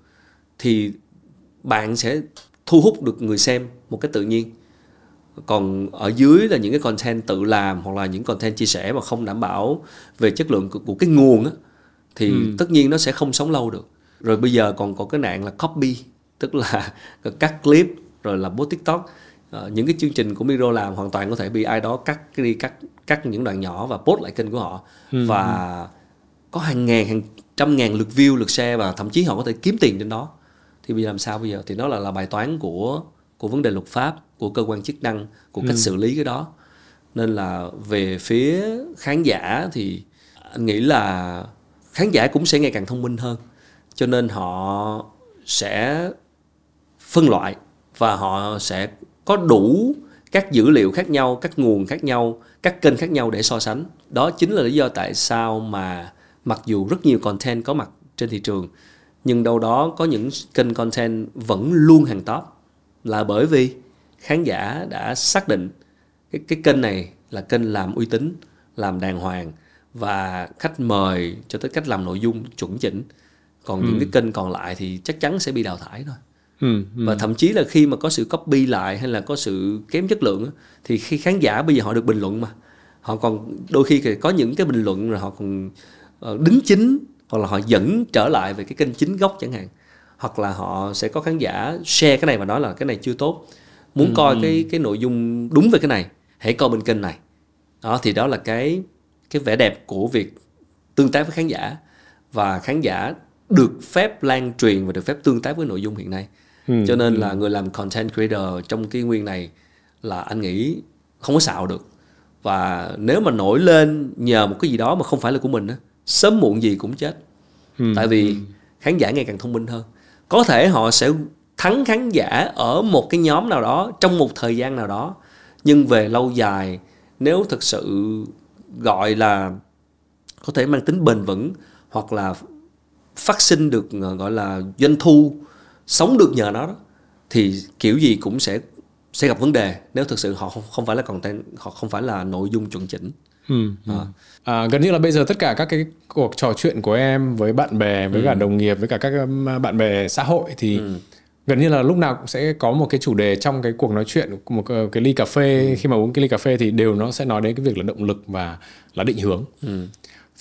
thì bạn sẽ thu hút được người xem một cách tự nhiên còn ở dưới là những cái content tự làm hoặc là những content chia sẻ mà không đảm bảo về chất lượng của, của cái nguồn á thì ừ. tất nhiên nó sẽ không sống lâu được rồi bây giờ còn có cái nạn là copy tức là cắt clip rồi là post tiktok à, những cái chương trình của miro làm hoàn toàn có thể bị ai đó cắt đi cắt cắt những đoạn nhỏ và post lại kênh của họ ừ. và có hàng ngàn hàng trăm ngàn lượt view lượt share và thậm chí họ có thể kiếm tiền trên đó thì bây giờ làm sao bây giờ thì nó là là bài toán của của vấn đề luật pháp của cơ quan chức năng của cách ừ. xử lý cái đó nên là về phía khán giả thì anh nghĩ là khán giả cũng sẽ ngày càng thông minh hơn cho nên họ sẽ phân loại và họ sẽ có đủ các dữ liệu khác nhau các nguồn khác nhau các kênh khác nhau để so sánh đó chính là lý do tại sao mà mặc dù rất nhiều content có mặt trên thị trường nhưng đâu đó có những kênh content vẫn luôn hàng top là bởi vì khán giả đã xác định cái, cái kênh này là kênh làm uy tín làm đàng hoàng và khách mời cho tới cách làm nội dung chuẩn chỉnh còn ừ. những cái kênh còn lại thì chắc chắn sẽ bị đào thải thôi Ừ, ừ. và thậm chí là khi mà có sự copy lại hay là có sự kém chất lượng thì khi khán giả bây giờ họ được bình luận mà họ còn đôi khi có những cái bình luận rồi họ còn ờ, đính chính hoặc là họ dẫn trở lại về cái kênh chính gốc chẳng hạn hoặc là họ sẽ có khán giả share cái này và nói là cái này chưa tốt muốn ừ. coi ừ. cái cái nội dung đúng về cái này hãy coi bên kênh này đó thì đó là cái cái vẻ đẹp của việc tương tác với khán giả và khán giả được phép lan truyền và được phép tương tác với nội dung hiện nay Ừ. cho nên ừ. là người làm content creator trong cái nguyên này là anh nghĩ không có xạo được và nếu mà nổi lên nhờ một cái gì đó mà không phải là của mình á sớm muộn gì cũng chết ừ. tại vì ừ. khán giả ngày càng thông minh hơn có thể họ sẽ thắng khán giả ở một cái nhóm nào đó trong một thời gian nào đó nhưng về lâu dài nếu thực sự gọi là có thể mang tính bền vững hoặc là phát sinh được ờ, gọi là doanh thu sống được nhờ nó đó thì kiểu gì cũng sẽ sẽ gặp vấn đề nếu thực sự họ không, không phải là content họ không phải là nội dung chuẩn chỉnh Ừ, ừ. À. à. gần như là bây giờ tất cả các cái cuộc trò chuyện của em với bạn bè với ừ. cả đồng nghiệp với cả các um, bạn bè xã hội thì ừ. gần như là lúc nào cũng sẽ có một cái chủ đề trong cái cuộc nói chuyện một cái ly cà phê ừ. khi mà uống cái ly cà phê thì đều nó sẽ nói đến cái việc là động lực và là định hướng ừ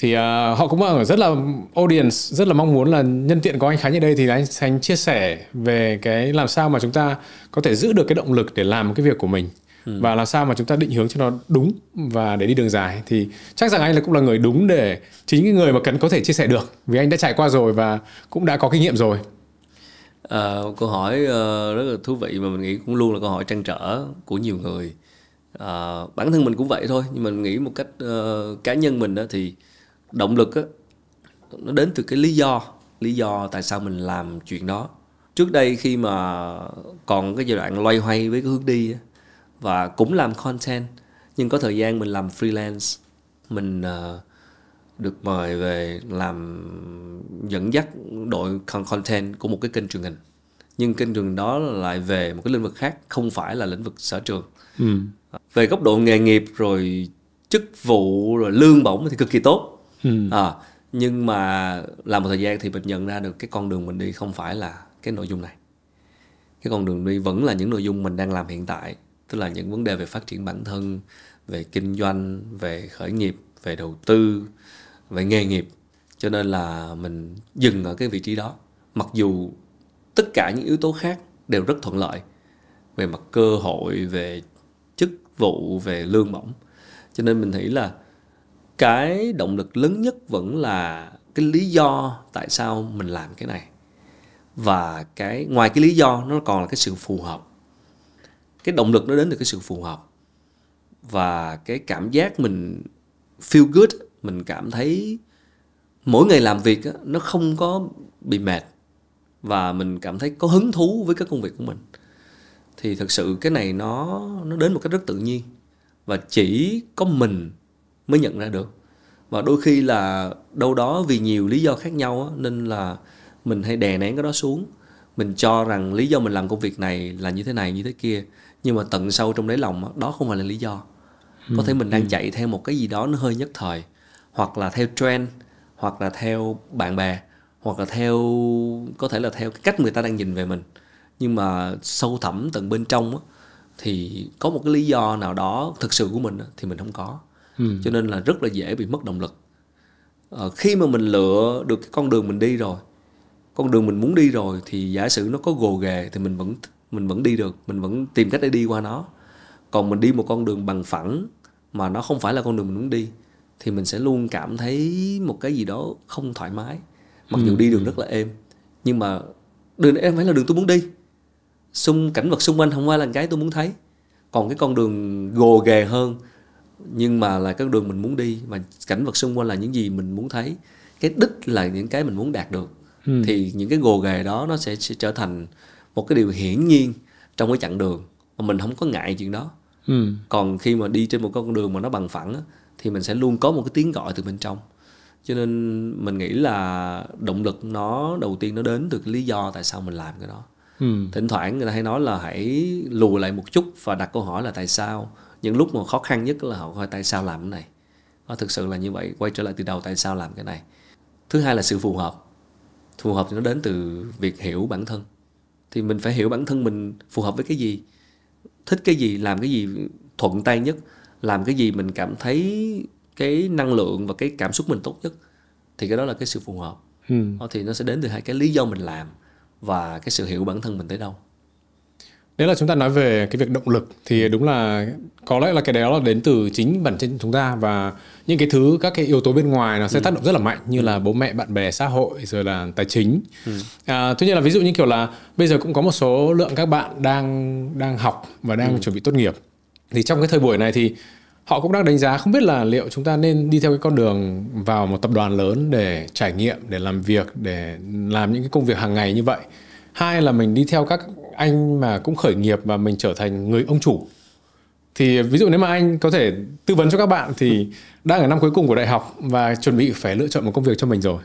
thì uh, họ cũng ở rất là audience rất là mong muốn là nhân tiện có anh Khánh ở đây thì anh Khánh chia sẻ về cái làm sao mà chúng ta có thể giữ được cái động lực để làm cái việc của mình ừ. và làm sao mà chúng ta định hướng cho nó đúng và để đi đường dài thì chắc rằng anh là cũng là người đúng để chính cái người mà cần có thể chia sẻ được vì anh đã trải qua rồi và cũng đã có kinh nghiệm rồi à, câu hỏi uh, rất là thú vị mà mình nghĩ cũng luôn là câu hỏi trăn trở của nhiều người à, bản thân mình cũng vậy thôi nhưng mà mình nghĩ một cách uh, cá nhân mình đó thì uh, động lực á, nó đến từ cái lý do lý do tại sao mình làm chuyện đó trước đây khi mà còn cái giai đoạn loay hoay với cái hướng đi á, và cũng làm content nhưng có thời gian mình làm freelance mình uh, được mời về làm dẫn dắt đội content của một cái kênh truyền hình nhưng kênh truyền hình đó lại về một cái lĩnh vực khác không phải là lĩnh vực sở trường ừ. về góc độ nghề nghiệp rồi chức vụ rồi lương bổng thì cực kỳ tốt ừ. à, nhưng mà làm một thời gian thì mình nhận ra được cái con đường mình đi không phải là cái nội dung này cái con đường đi vẫn là những nội dung mình đang làm hiện tại tức là những vấn đề về phát triển bản thân về kinh doanh về khởi nghiệp về đầu tư về nghề nghiệp cho nên là mình dừng ở cái vị trí đó mặc dù tất cả những yếu tố khác đều rất thuận lợi về mặt cơ hội về chức vụ về lương bổng cho nên mình nghĩ là cái động lực lớn nhất vẫn là cái lý do tại sao mình làm cái này và cái ngoài cái lý do nó còn là cái sự phù hợp cái động lực nó đến từ cái sự phù hợp và cái cảm giác mình feel good mình cảm thấy mỗi ngày làm việc đó, nó không có bị mệt và mình cảm thấy có hứng thú với cái công việc của mình thì thật sự cái này nó nó đến một cách rất tự nhiên và chỉ có mình mới nhận ra được và đôi khi là đâu đó vì nhiều lý do khác nhau nên là mình hay đè nén cái đó xuống mình cho rằng lý do mình làm công việc này là như thế này như thế kia nhưng mà tận sâu trong đáy lòng đó, không phải là lý do có ừ, thể mình đang ừ. chạy theo một cái gì đó nó hơi nhất thời hoặc là theo trend hoặc là theo bạn bè hoặc là theo có thể là theo cái cách người ta đang nhìn về mình nhưng mà sâu thẳm tận bên trong thì có một cái lý do nào đó thực sự của mình thì mình không có Ừ. cho nên là rất là dễ bị mất động lực à, khi mà mình lựa được cái con đường mình đi rồi con đường mình muốn đi rồi thì giả sử nó có gồ ghề thì mình vẫn mình vẫn đi được mình vẫn tìm cách để đi qua nó còn mình đi một con đường bằng phẳng mà nó không phải là con đường mình muốn đi thì mình sẽ luôn cảm thấy một cái gì đó không thoải mái mặc ừ. dù đi đường ừ. rất là êm nhưng mà đường em phải là đường tôi muốn đi xung cảnh vật xung quanh không phải là cái tôi muốn thấy còn cái con đường gồ ghề hơn nhưng mà là các đường mình muốn đi và cảnh vật xung quanh là những gì mình muốn thấy cái đích là những cái mình muốn đạt được ừ. thì những cái gồ ghề đó nó sẽ, sẽ trở thành một cái điều hiển nhiên trong cái chặng đường mà mình không có ngại chuyện đó ừ. còn khi mà đi trên một con đường mà nó bằng phẳng á, thì mình sẽ luôn có một cái tiếng gọi từ bên trong cho nên mình nghĩ là động lực nó đầu tiên nó đến từ cái lý do tại sao mình làm cái đó ừ. thỉnh thoảng người ta hay nói là hãy lùi lại một chút và đặt câu hỏi là tại sao những lúc mà khó khăn nhất là họ hỏi tại sao làm cái này nó thực sự là như vậy quay trở lại từ đầu tại sao làm cái này thứ hai là sự phù hợp phù hợp thì nó đến từ việc hiểu bản thân thì mình phải hiểu bản thân mình phù hợp với cái gì thích cái gì làm cái gì thuận tay nhất làm cái gì mình cảm thấy cái năng lượng và cái cảm xúc mình tốt nhất thì cái đó là cái sự phù hợp ừ. thì nó sẽ đến từ hai cái lý do mình làm và cái sự hiểu bản thân mình tới đâu nếu là chúng ta nói về cái việc động lực thì đúng là có lẽ là cái đó là đến từ chính bản thân chúng ta và những cái thứ các cái yếu tố bên ngoài nó sẽ ừ. tác động rất là mạnh như là bố mẹ bạn bè xã hội rồi là tài chính ừ. à, tuy nhiên là ví dụ như kiểu là bây giờ cũng có một số lượng các bạn đang đang học và đang ừ. chuẩn bị tốt nghiệp thì trong cái thời buổi này thì họ cũng đang đánh giá không biết là liệu chúng ta nên đi theo cái con đường vào một tập đoàn lớn để trải nghiệm để làm việc để làm những cái công việc hàng ngày như vậy hai là mình đi theo các anh mà cũng khởi nghiệp và mình trở thành người ông chủ thì ví dụ nếu mà anh có thể tư vấn cho các bạn thì đang ở năm cuối cùng của đại học và chuẩn bị phải lựa chọn một công việc cho mình rồi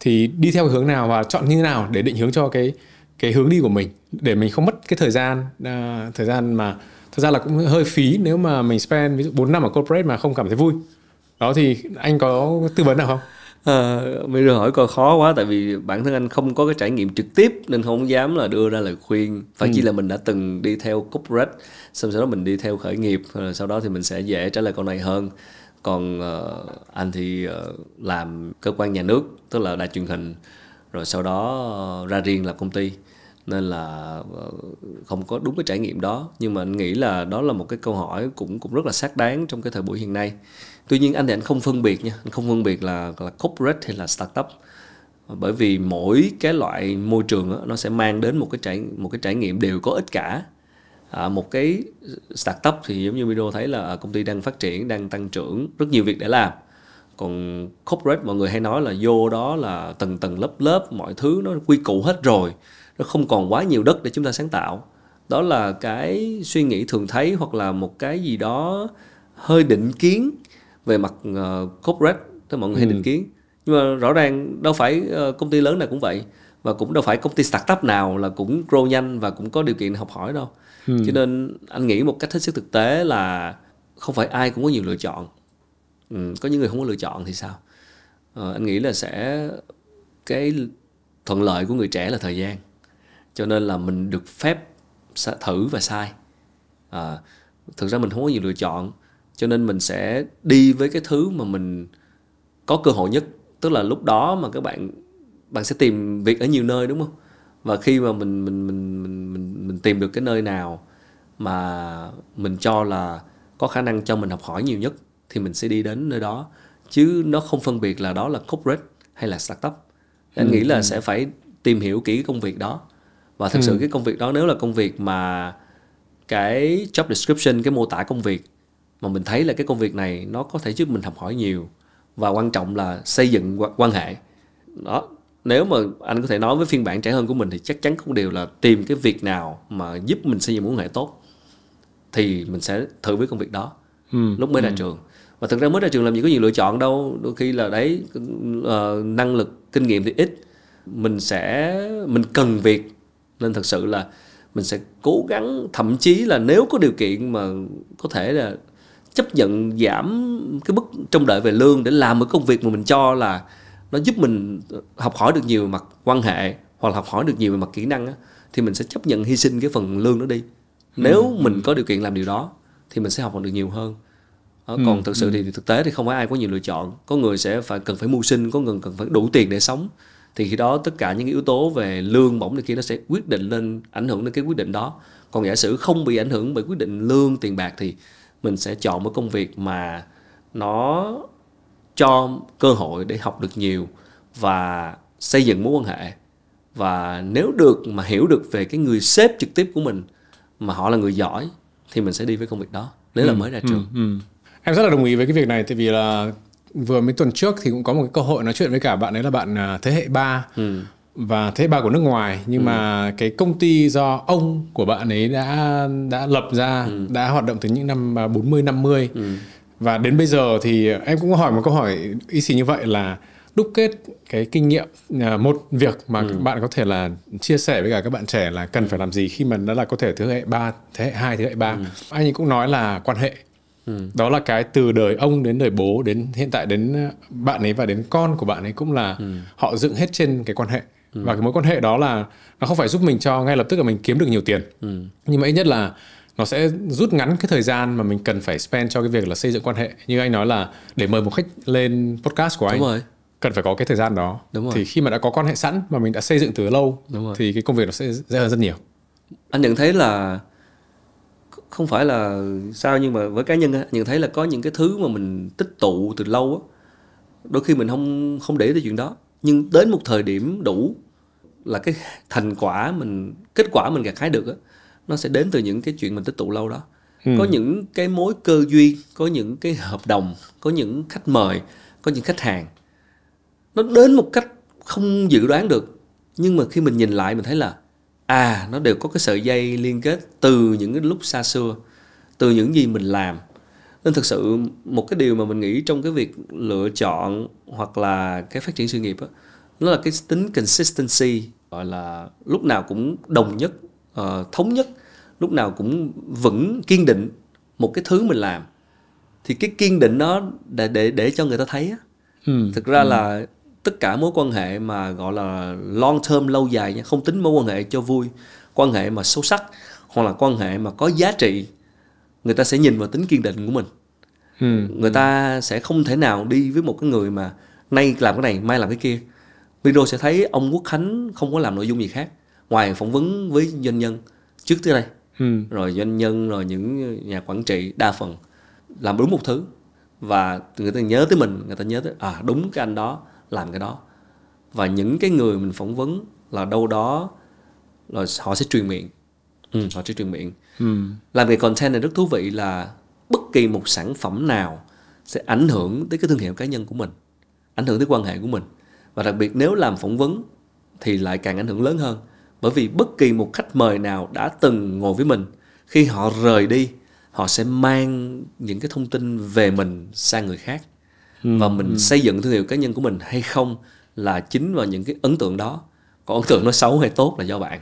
thì đi theo hướng nào và chọn như thế nào để định hướng cho cái cái hướng đi của mình để mình không mất cái thời gian uh, thời gian mà thật ra là cũng hơi phí nếu mà mình spend ví dụ 4 năm ở corporate mà không cảm thấy vui đó thì anh có tư vấn nào không à, bây giờ hỏi câu khó quá tại vì bản thân anh không có cái trải nghiệm trực tiếp nên không dám là đưa ra lời khuyên phải ừ. chỉ là mình đã từng đi theo corporate xong sau đó mình đi theo khởi nghiệp ờ, sau đó thì mình sẽ dễ trả lời câu này hơn còn uh, anh thì uh, làm cơ quan nhà nước tức là đài truyền hình rồi sau đó uh, ra riêng làm công ty nên là ờ, không có đúng cái trải nghiệm đó nhưng mà anh nghĩ là đó là một cái câu hỏi cũng cũng rất là xác đáng trong cái thời buổi hiện nay tuy nhiên anh thì anh không phân biệt nha anh không phân biệt là là corporate hay là startup bởi vì mỗi cái loại môi trường đó, nó sẽ mang đến một cái trải một cái trải nghiệm đều có ích cả à, một cái startup thì giống như video thấy là à, công ty đang phát triển đang tăng trưởng rất nhiều việc để làm còn corporate mọi người hay nói là vô đó là tầng tầng lớp lớp mọi thứ nó quy củ hết rồi nó không còn quá nhiều đất để chúng ta sáng tạo đó là cái suy nghĩ thường thấy hoặc là một cái gì đó hơi định kiến về mặt uh, corporate tức mọi người ừ. hay định kiến nhưng mà rõ ràng đâu phải uh, công ty lớn nào cũng vậy và cũng đâu phải công ty startup nào là cũng grow nhanh và cũng có điều kiện học hỏi đâu ừ. cho nên anh nghĩ một cách hết sức thực tế là không phải ai cũng có nhiều lựa chọn ừ, có những người không có lựa chọn thì sao uh, anh nghĩ là sẽ cái thuận lợi của người trẻ là thời gian cho nên là mình được phép thử và sai à, thực ra mình không có nhiều lựa chọn cho nên mình sẽ đi với cái thứ mà mình có cơ hội nhất tức là lúc đó mà các bạn bạn sẽ tìm việc ở nhiều nơi đúng không và khi mà mình mình mình mình mình, mình tìm được cái nơi nào mà mình cho là có khả năng cho mình học hỏi nhiều nhất thì mình sẽ đi đến nơi đó chứ nó không phân biệt là đó là corporate hay là startup anh ừ, nghĩ là ừ. sẽ phải tìm hiểu kỹ công việc đó và thực ừ. sự cái công việc đó nếu là công việc mà cái job description cái mô tả công việc mà mình thấy là cái công việc này nó có thể giúp mình học hỏi nhiều và quan trọng là xây dựng quan hệ đó nếu mà anh có thể nói với phiên bản trẻ hơn của mình thì chắc chắn cũng đều là tìm cái việc nào mà giúp mình xây dựng mối quan hệ tốt thì mình sẽ thử với công việc đó ừ. lúc mới ừ. ra trường và thực ra mới ra trường làm gì có nhiều lựa chọn đâu đôi khi là đấy uh, năng lực kinh nghiệm thì ít mình sẽ mình cần việc nên thật sự là mình sẽ cố gắng thậm chí là nếu có điều kiện mà có thể là chấp nhận giảm cái mức trông đợi về lương để làm một công việc mà mình cho là nó giúp mình học hỏi được nhiều về mặt quan hệ hoặc là học hỏi được nhiều về mặt kỹ năng thì mình sẽ chấp nhận hy sinh cái phần lương đó đi ừ. nếu ừ. mình có điều kiện làm điều đó thì mình sẽ học được nhiều hơn đó, ờ, ừ. còn thực sự ừ. thì thực tế thì không phải ai có nhiều lựa chọn có người sẽ phải cần phải mưu sinh có người cần phải đủ tiền để sống thì khi đó tất cả những yếu tố về lương bổng này kia nó sẽ quyết định lên ảnh hưởng đến cái quyết định đó còn giả sử không bị ảnh hưởng bởi quyết định lương tiền bạc thì mình sẽ chọn một công việc mà nó cho cơ hội để học được nhiều và xây dựng mối quan hệ và nếu được mà hiểu được về cái người sếp trực tiếp của mình mà họ là người giỏi thì mình sẽ đi với công việc đó nếu ừ, là mới ra trường ừ, ừ. em rất là đồng ý với cái việc này tại vì là vừa mấy tuần trước thì cũng có một cái cơ hội nói chuyện với cả bạn ấy là bạn à, thế hệ 3 ừ. và thế hệ ba của nước ngoài nhưng ừ. mà cái công ty do ông của bạn ấy đã đã lập ra ừ. đã hoạt động từ những năm 40 à, 50 ừ. và đến bây giờ thì em cũng hỏi một câu hỏi ý xì như vậy là đúc kết cái kinh nghiệm à, một việc mà ừ. bạn có thể là chia sẻ với cả các bạn trẻ là cần ừ. phải làm gì khi mà đã là có thể thế hệ 3, thế hệ 2, thế hệ 3. Ừ. Anh ấy cũng nói là quan hệ. Ừ. đó là cái từ đời ông đến đời bố đến hiện tại đến ờ, bạn ấy và đến con của bạn ấy cũng là ừ. họ dựng hết trên cái quan hệ ừ. và cái mối quan hệ đó là nó không phải giúp mình cho ngay lập tức là mình kiếm được nhiều tiền ừ. nhưng mà ít nhất là nó sẽ rút ngắn cái thời gian mà mình cần phải spend cho cái việc là xây dựng quan hệ như anh nói là để mời một khách lên podcast của anh Đúng rồi cần phải có cái thời gian đó Đúng rồi. thì khi mà đã có quan hệ sẵn mà mình đã xây dựng từ lâu Đúng rồi. thì cái công việc nó sẽ dễ hơn rất nhiều anh nhận thấy là không phải là sao nhưng mà với cá nhân nhận thấy là có những cái thứ mà mình tích tụ từ lâu á đôi khi mình không không để tới chuyện đó nhưng đến một thời điểm đủ là cái thành quả mình kết quả mình gặt hái được á nó sẽ đến từ những cái chuyện mình tích tụ lâu đó ừ. có những cái mối cơ duyên có những cái hợp đồng có những khách mời có những khách hàng nó đến một cách không dự đoán được nhưng mà khi mình nhìn lại mình thấy là à nó đều có cái sợi dây liên kết từ những cái lúc xa xưa từ những gì mình làm nên thực sự một cái điều mà mình nghĩ trong cái việc lựa chọn hoặc là cái phát triển sự nghiệp đó, nó là cái tính consistency gọi là lúc nào cũng đồng nhất uh, thống nhất lúc nào cũng vững kiên định một cái thứ mình làm thì cái kiên định đó để để để cho người ta thấy á. Ừ, thực ra ừ. là tất cả mối quan hệ mà gọi là long term lâu dài nha không tính mối quan hệ cho vui quan hệ mà sâu sắc hoặc là quan hệ mà có giá trị người ta sẽ nhìn vào tính kiên định của mình ừ. người ta sẽ không thể nào đi với một cái người mà nay làm cái này mai làm cái kia video sẽ thấy ông quốc khánh không có làm nội dung gì khác ngoài phỏng vấn với doanh nhân trước tới đây ừ. rồi doanh nhân rồi những nhà quản trị đa phần làm đúng một thứ và người ta nhớ tới mình người ta nhớ tới à đúng cái anh đó làm cái đó và những cái người mình phỏng vấn là đâu đó là họ sẽ truyền miệng ừ, họ sẽ truyền miệng ừ. làm cái content này rất thú vị là bất kỳ một sản phẩm nào sẽ ảnh hưởng tới cái thương hiệu cá nhân của mình ảnh hưởng tới quan hệ của mình và đặc biệt nếu làm phỏng vấn thì lại càng ảnh hưởng lớn hơn bởi vì bất kỳ một khách mời nào đã từng ngồi với mình khi họ rời đi họ sẽ mang những cái thông tin về mình sang người khác ừ. và mình ừ. xây dựng thương hiệu cá nhân của mình hay không là chính vào những cái ấn tượng đó còn ấn tượng nó xấu hay tốt là do bạn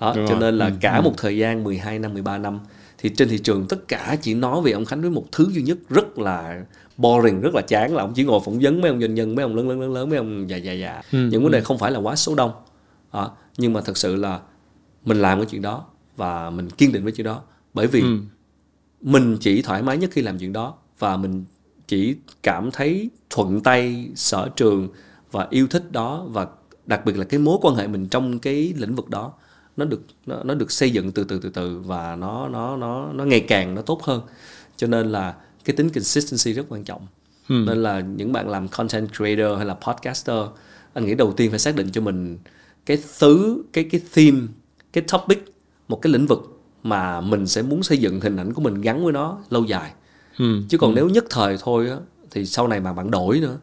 đó, Đúng cho rồi. nên là ừ. cả ừ. một thời gian 12 năm 13 năm thì trên thị trường tất cả chỉ nói về ông Khánh với một thứ duy nhất rất là boring rất là chán là ông chỉ ngồi phỏng vấn mấy ông doanh nhân mấy ông lớn lớn lớn lớn mấy ông già già già ừ, những vấn đề ừ. không phải là quá số đông đó nhưng mà thật sự là mình làm cái chuyện đó và mình kiên định với chuyện đó bởi vì ừ. mình chỉ thoải mái nhất khi làm chuyện đó và mình chỉ cảm thấy thuận tay sở trường và yêu thích đó và đặc biệt là cái mối quan hệ mình trong cái lĩnh vực đó nó được nó, nó được xây dựng từ từ từ từ và nó nó nó nó ngày càng nó tốt hơn cho nên là cái tính consistency rất quan trọng hmm. nên là những bạn làm content creator hay là podcaster anh nghĩ đầu tiên phải xác định cho mình cái thứ cái cái theme cái topic một cái lĩnh vực mà mình sẽ muốn xây dựng hình ảnh của mình gắn với nó lâu dài ừ. chứ còn ừ. nếu nhất thời thôi á, thì sau này mà bạn đổi nữa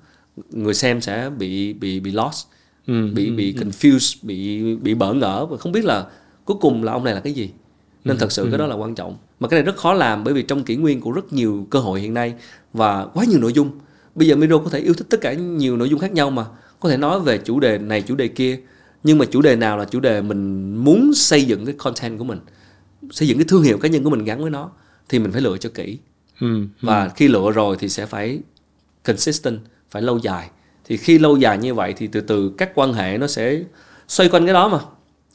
người xem sẽ bị bị bị lost ừ. bị ừ, bị ừ. confused bị bị bỡ ngỡ và không biết là cuối cùng là ông này là cái gì nên ừ. thật sự ừ. cái đó là quan trọng mà cái này rất khó làm bởi vì trong kỷ nguyên của rất nhiều cơ hội hiện nay và quá nhiều nội dung bây giờ Miro có thể yêu thích tất cả nhiều nội dung khác nhau mà có thể nói về chủ đề này chủ đề kia nhưng mà chủ đề nào là chủ đề mình muốn xây dựng cái content của mình xây dựng cái thương hiệu cá nhân của mình gắn với nó thì mình phải lựa cho kỹ Ừ, ừ. và khi lựa rồi thì sẽ phải consistent phải lâu dài thì khi lâu dài như vậy thì từ từ các quan hệ nó sẽ xoay quanh cái đó mà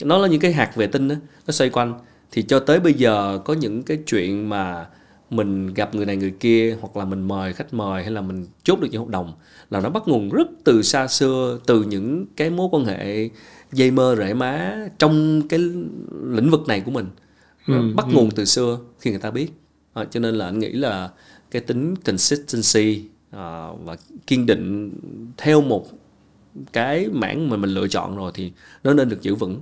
nó là những cái hạt vệ tinh đó, nó xoay quanh thì cho tới bây giờ có những cái chuyện mà mình gặp người này người kia hoặc là mình mời khách mời hay là mình chốt được những hợp đồng là nó bắt nguồn rất từ xa xưa từ những cái mối quan hệ dây mơ rễ má trong cái lĩnh vực này của mình ừ, bắt ừ. nguồn từ xưa khi người ta biết à, cho nên là anh nghĩ là cái tính consistency à, và kiên định theo một cái mảng mà mình lựa chọn rồi thì nó nên được giữ vững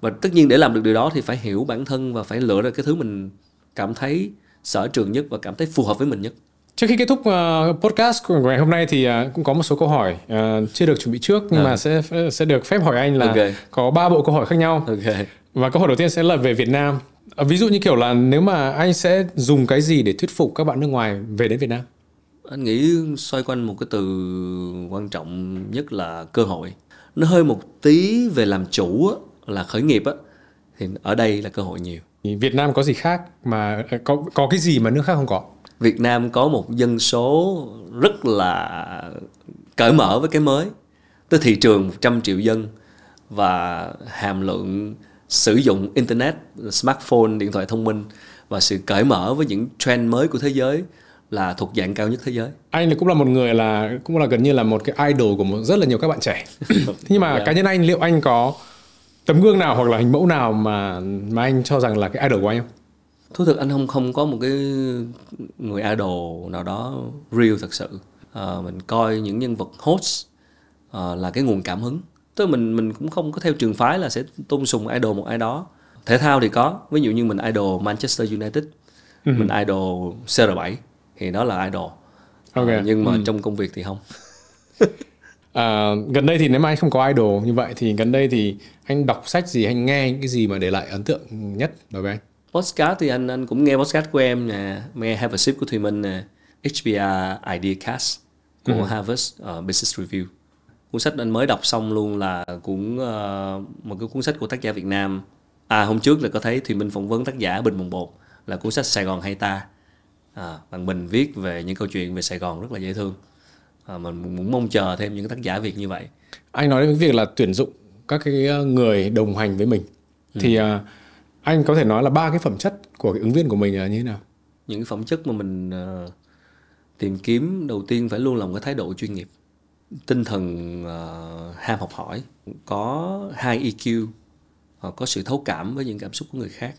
và tất nhiên để làm được điều đó thì phải hiểu bản thân và phải lựa ra cái thứ mình cảm thấy sở trường nhất và cảm thấy phù hợp với mình nhất Trước khi kết thúc uh, podcast của ngày hôm nay thì uh, cũng có một số câu hỏi uh, chưa được chuẩn bị trước nhưng à. mà sẽ sẽ được phép hỏi anh là okay. có ba bộ câu hỏi khác nhau. Okay. Và câu hỏi đầu tiên sẽ là về Việt Nam. À, ví dụ như kiểu là nếu mà anh sẽ dùng cái gì để thuyết phục các bạn nước ngoài về đến Việt Nam? Anh nghĩ xoay quanh một cái từ quan trọng nhất là cơ hội. Nó hơi một tí về làm chủ á, là khởi nghiệp á thì ở đây là cơ hội nhiều. Việt Nam có gì khác mà à, có có cái gì mà nước khác không có? Việt Nam có một dân số rất là cởi mở với cái mới. Tới thị trường 100 triệu dân và hàm lượng sử dụng internet smartphone điện thoại thông minh và sự cởi mở với những trend mới của thế giới là thuộc dạng cao nhất thế giới anh cũng là một người là cũng là gần như là một cái idol của một, rất là nhiều các bạn trẻ nhưng mà yeah. Dạ. cá nhân anh liệu anh có tấm gương nào hoặc là hình mẫu nào mà mà anh cho rằng là cái idol của anh không thú thực anh không không có một cái người idol nào đó real thật sự à, mình coi những nhân vật host à, là cái nguồn cảm hứng tức là mình mình cũng không có theo trường phái là sẽ tôn sùng idol một ai đó thể thao thì có ví dụ như mình idol Manchester United ừ. mình idol CR7 thì đó là idol à, okay. à, nhưng mà ừ. trong công việc thì không à, gần đây thì nếu mà anh không có idol như vậy thì gần đây thì anh đọc sách gì anh nghe những cái gì mà để lại ấn tượng nhất đối với anh podcast thì anh anh cũng nghe podcast của em nè nghe Have a Sip của Thùy Minh nè HBR Cast của ừ. Harvard uh, ờ, Business Review cuốn sách anh mới đọc xong luôn là cũng uh, ờ, một cái cuốn sách của tác giả Việt Nam à hôm trước là có thấy Thùy Minh phỏng vấn tác giả Bình Mùng Bột là cuốn sách Sài Gòn hay ta à, bằng Bình viết về những câu chuyện về Sài Gòn rất là dễ thương à, mình muốn mong chờ thêm những tác giả Việt như vậy anh nói đến cái việc là tuyển dụng các cái ờ, người đồng hành với mình ừ. thì uh, anh có thể nói là ba cái phẩm chất của cái ứng viên của mình là như thế nào những cái phẩm chất mà mình uh, tìm kiếm đầu tiên phải luôn là một cái thái độ chuyên nghiệp tinh thần uh, ham học hỏi có hai EQ uh, ờ, có sự thấu cảm với những cảm xúc của người khác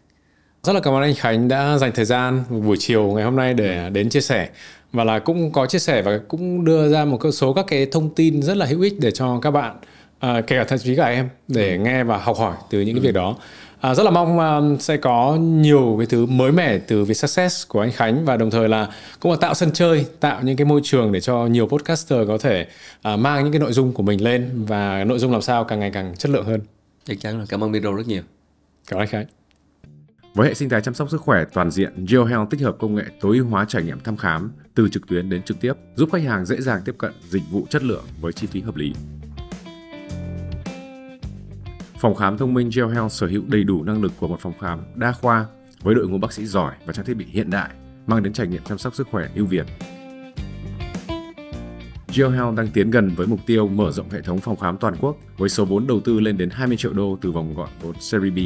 rất là cảm ơn anh Khánh đã dành thời gian buổi chiều ngày hôm nay để ừ. đến chia sẻ và là cũng có chia sẻ và cũng đưa ra một số các cái thông tin rất là hữu ích để cho các bạn à, kể cả thậm chí cả em để ừ. nghe và học hỏi từ những cái ừ. việc đó À, rất là mong uh, sẽ có nhiều cái thứ mới mẻ từ việc success của anh Khánh và đồng thời là cũng là tạo sân chơi, tạo những cái môi trường để cho nhiều podcaster có thể uh, mang những cái nội dung của mình lên và nội dung làm sao càng ngày càng chất lượng hơn. Chắc chắn là cảm ơn Miro rất nhiều. Cảm ơn anh Khánh. Với hệ sinh thái chăm sóc sức khỏe toàn diện, GeoHealth tích hợp công nghệ tối ưu hóa trải nghiệm thăm khám từ trực tuyến đến trực tiếp, giúp khách hàng dễ dàng tiếp cận dịch vụ chất lượng với chi phí hợp lý. Phòng khám thông minh Gel Health sở hữu đầy đủ năng lực của một phòng khám đa khoa với đội ngũ bác sĩ giỏi và trang thiết bị hiện đại, mang đến trải nghiệm chăm sóc sức khỏe ưu việt. Gel Health đang tiến gần với mục tiêu mở rộng hệ thống phòng khám toàn quốc với số vốn đầu tư lên đến 20 triệu đô từ vòng gọi vốn Series B.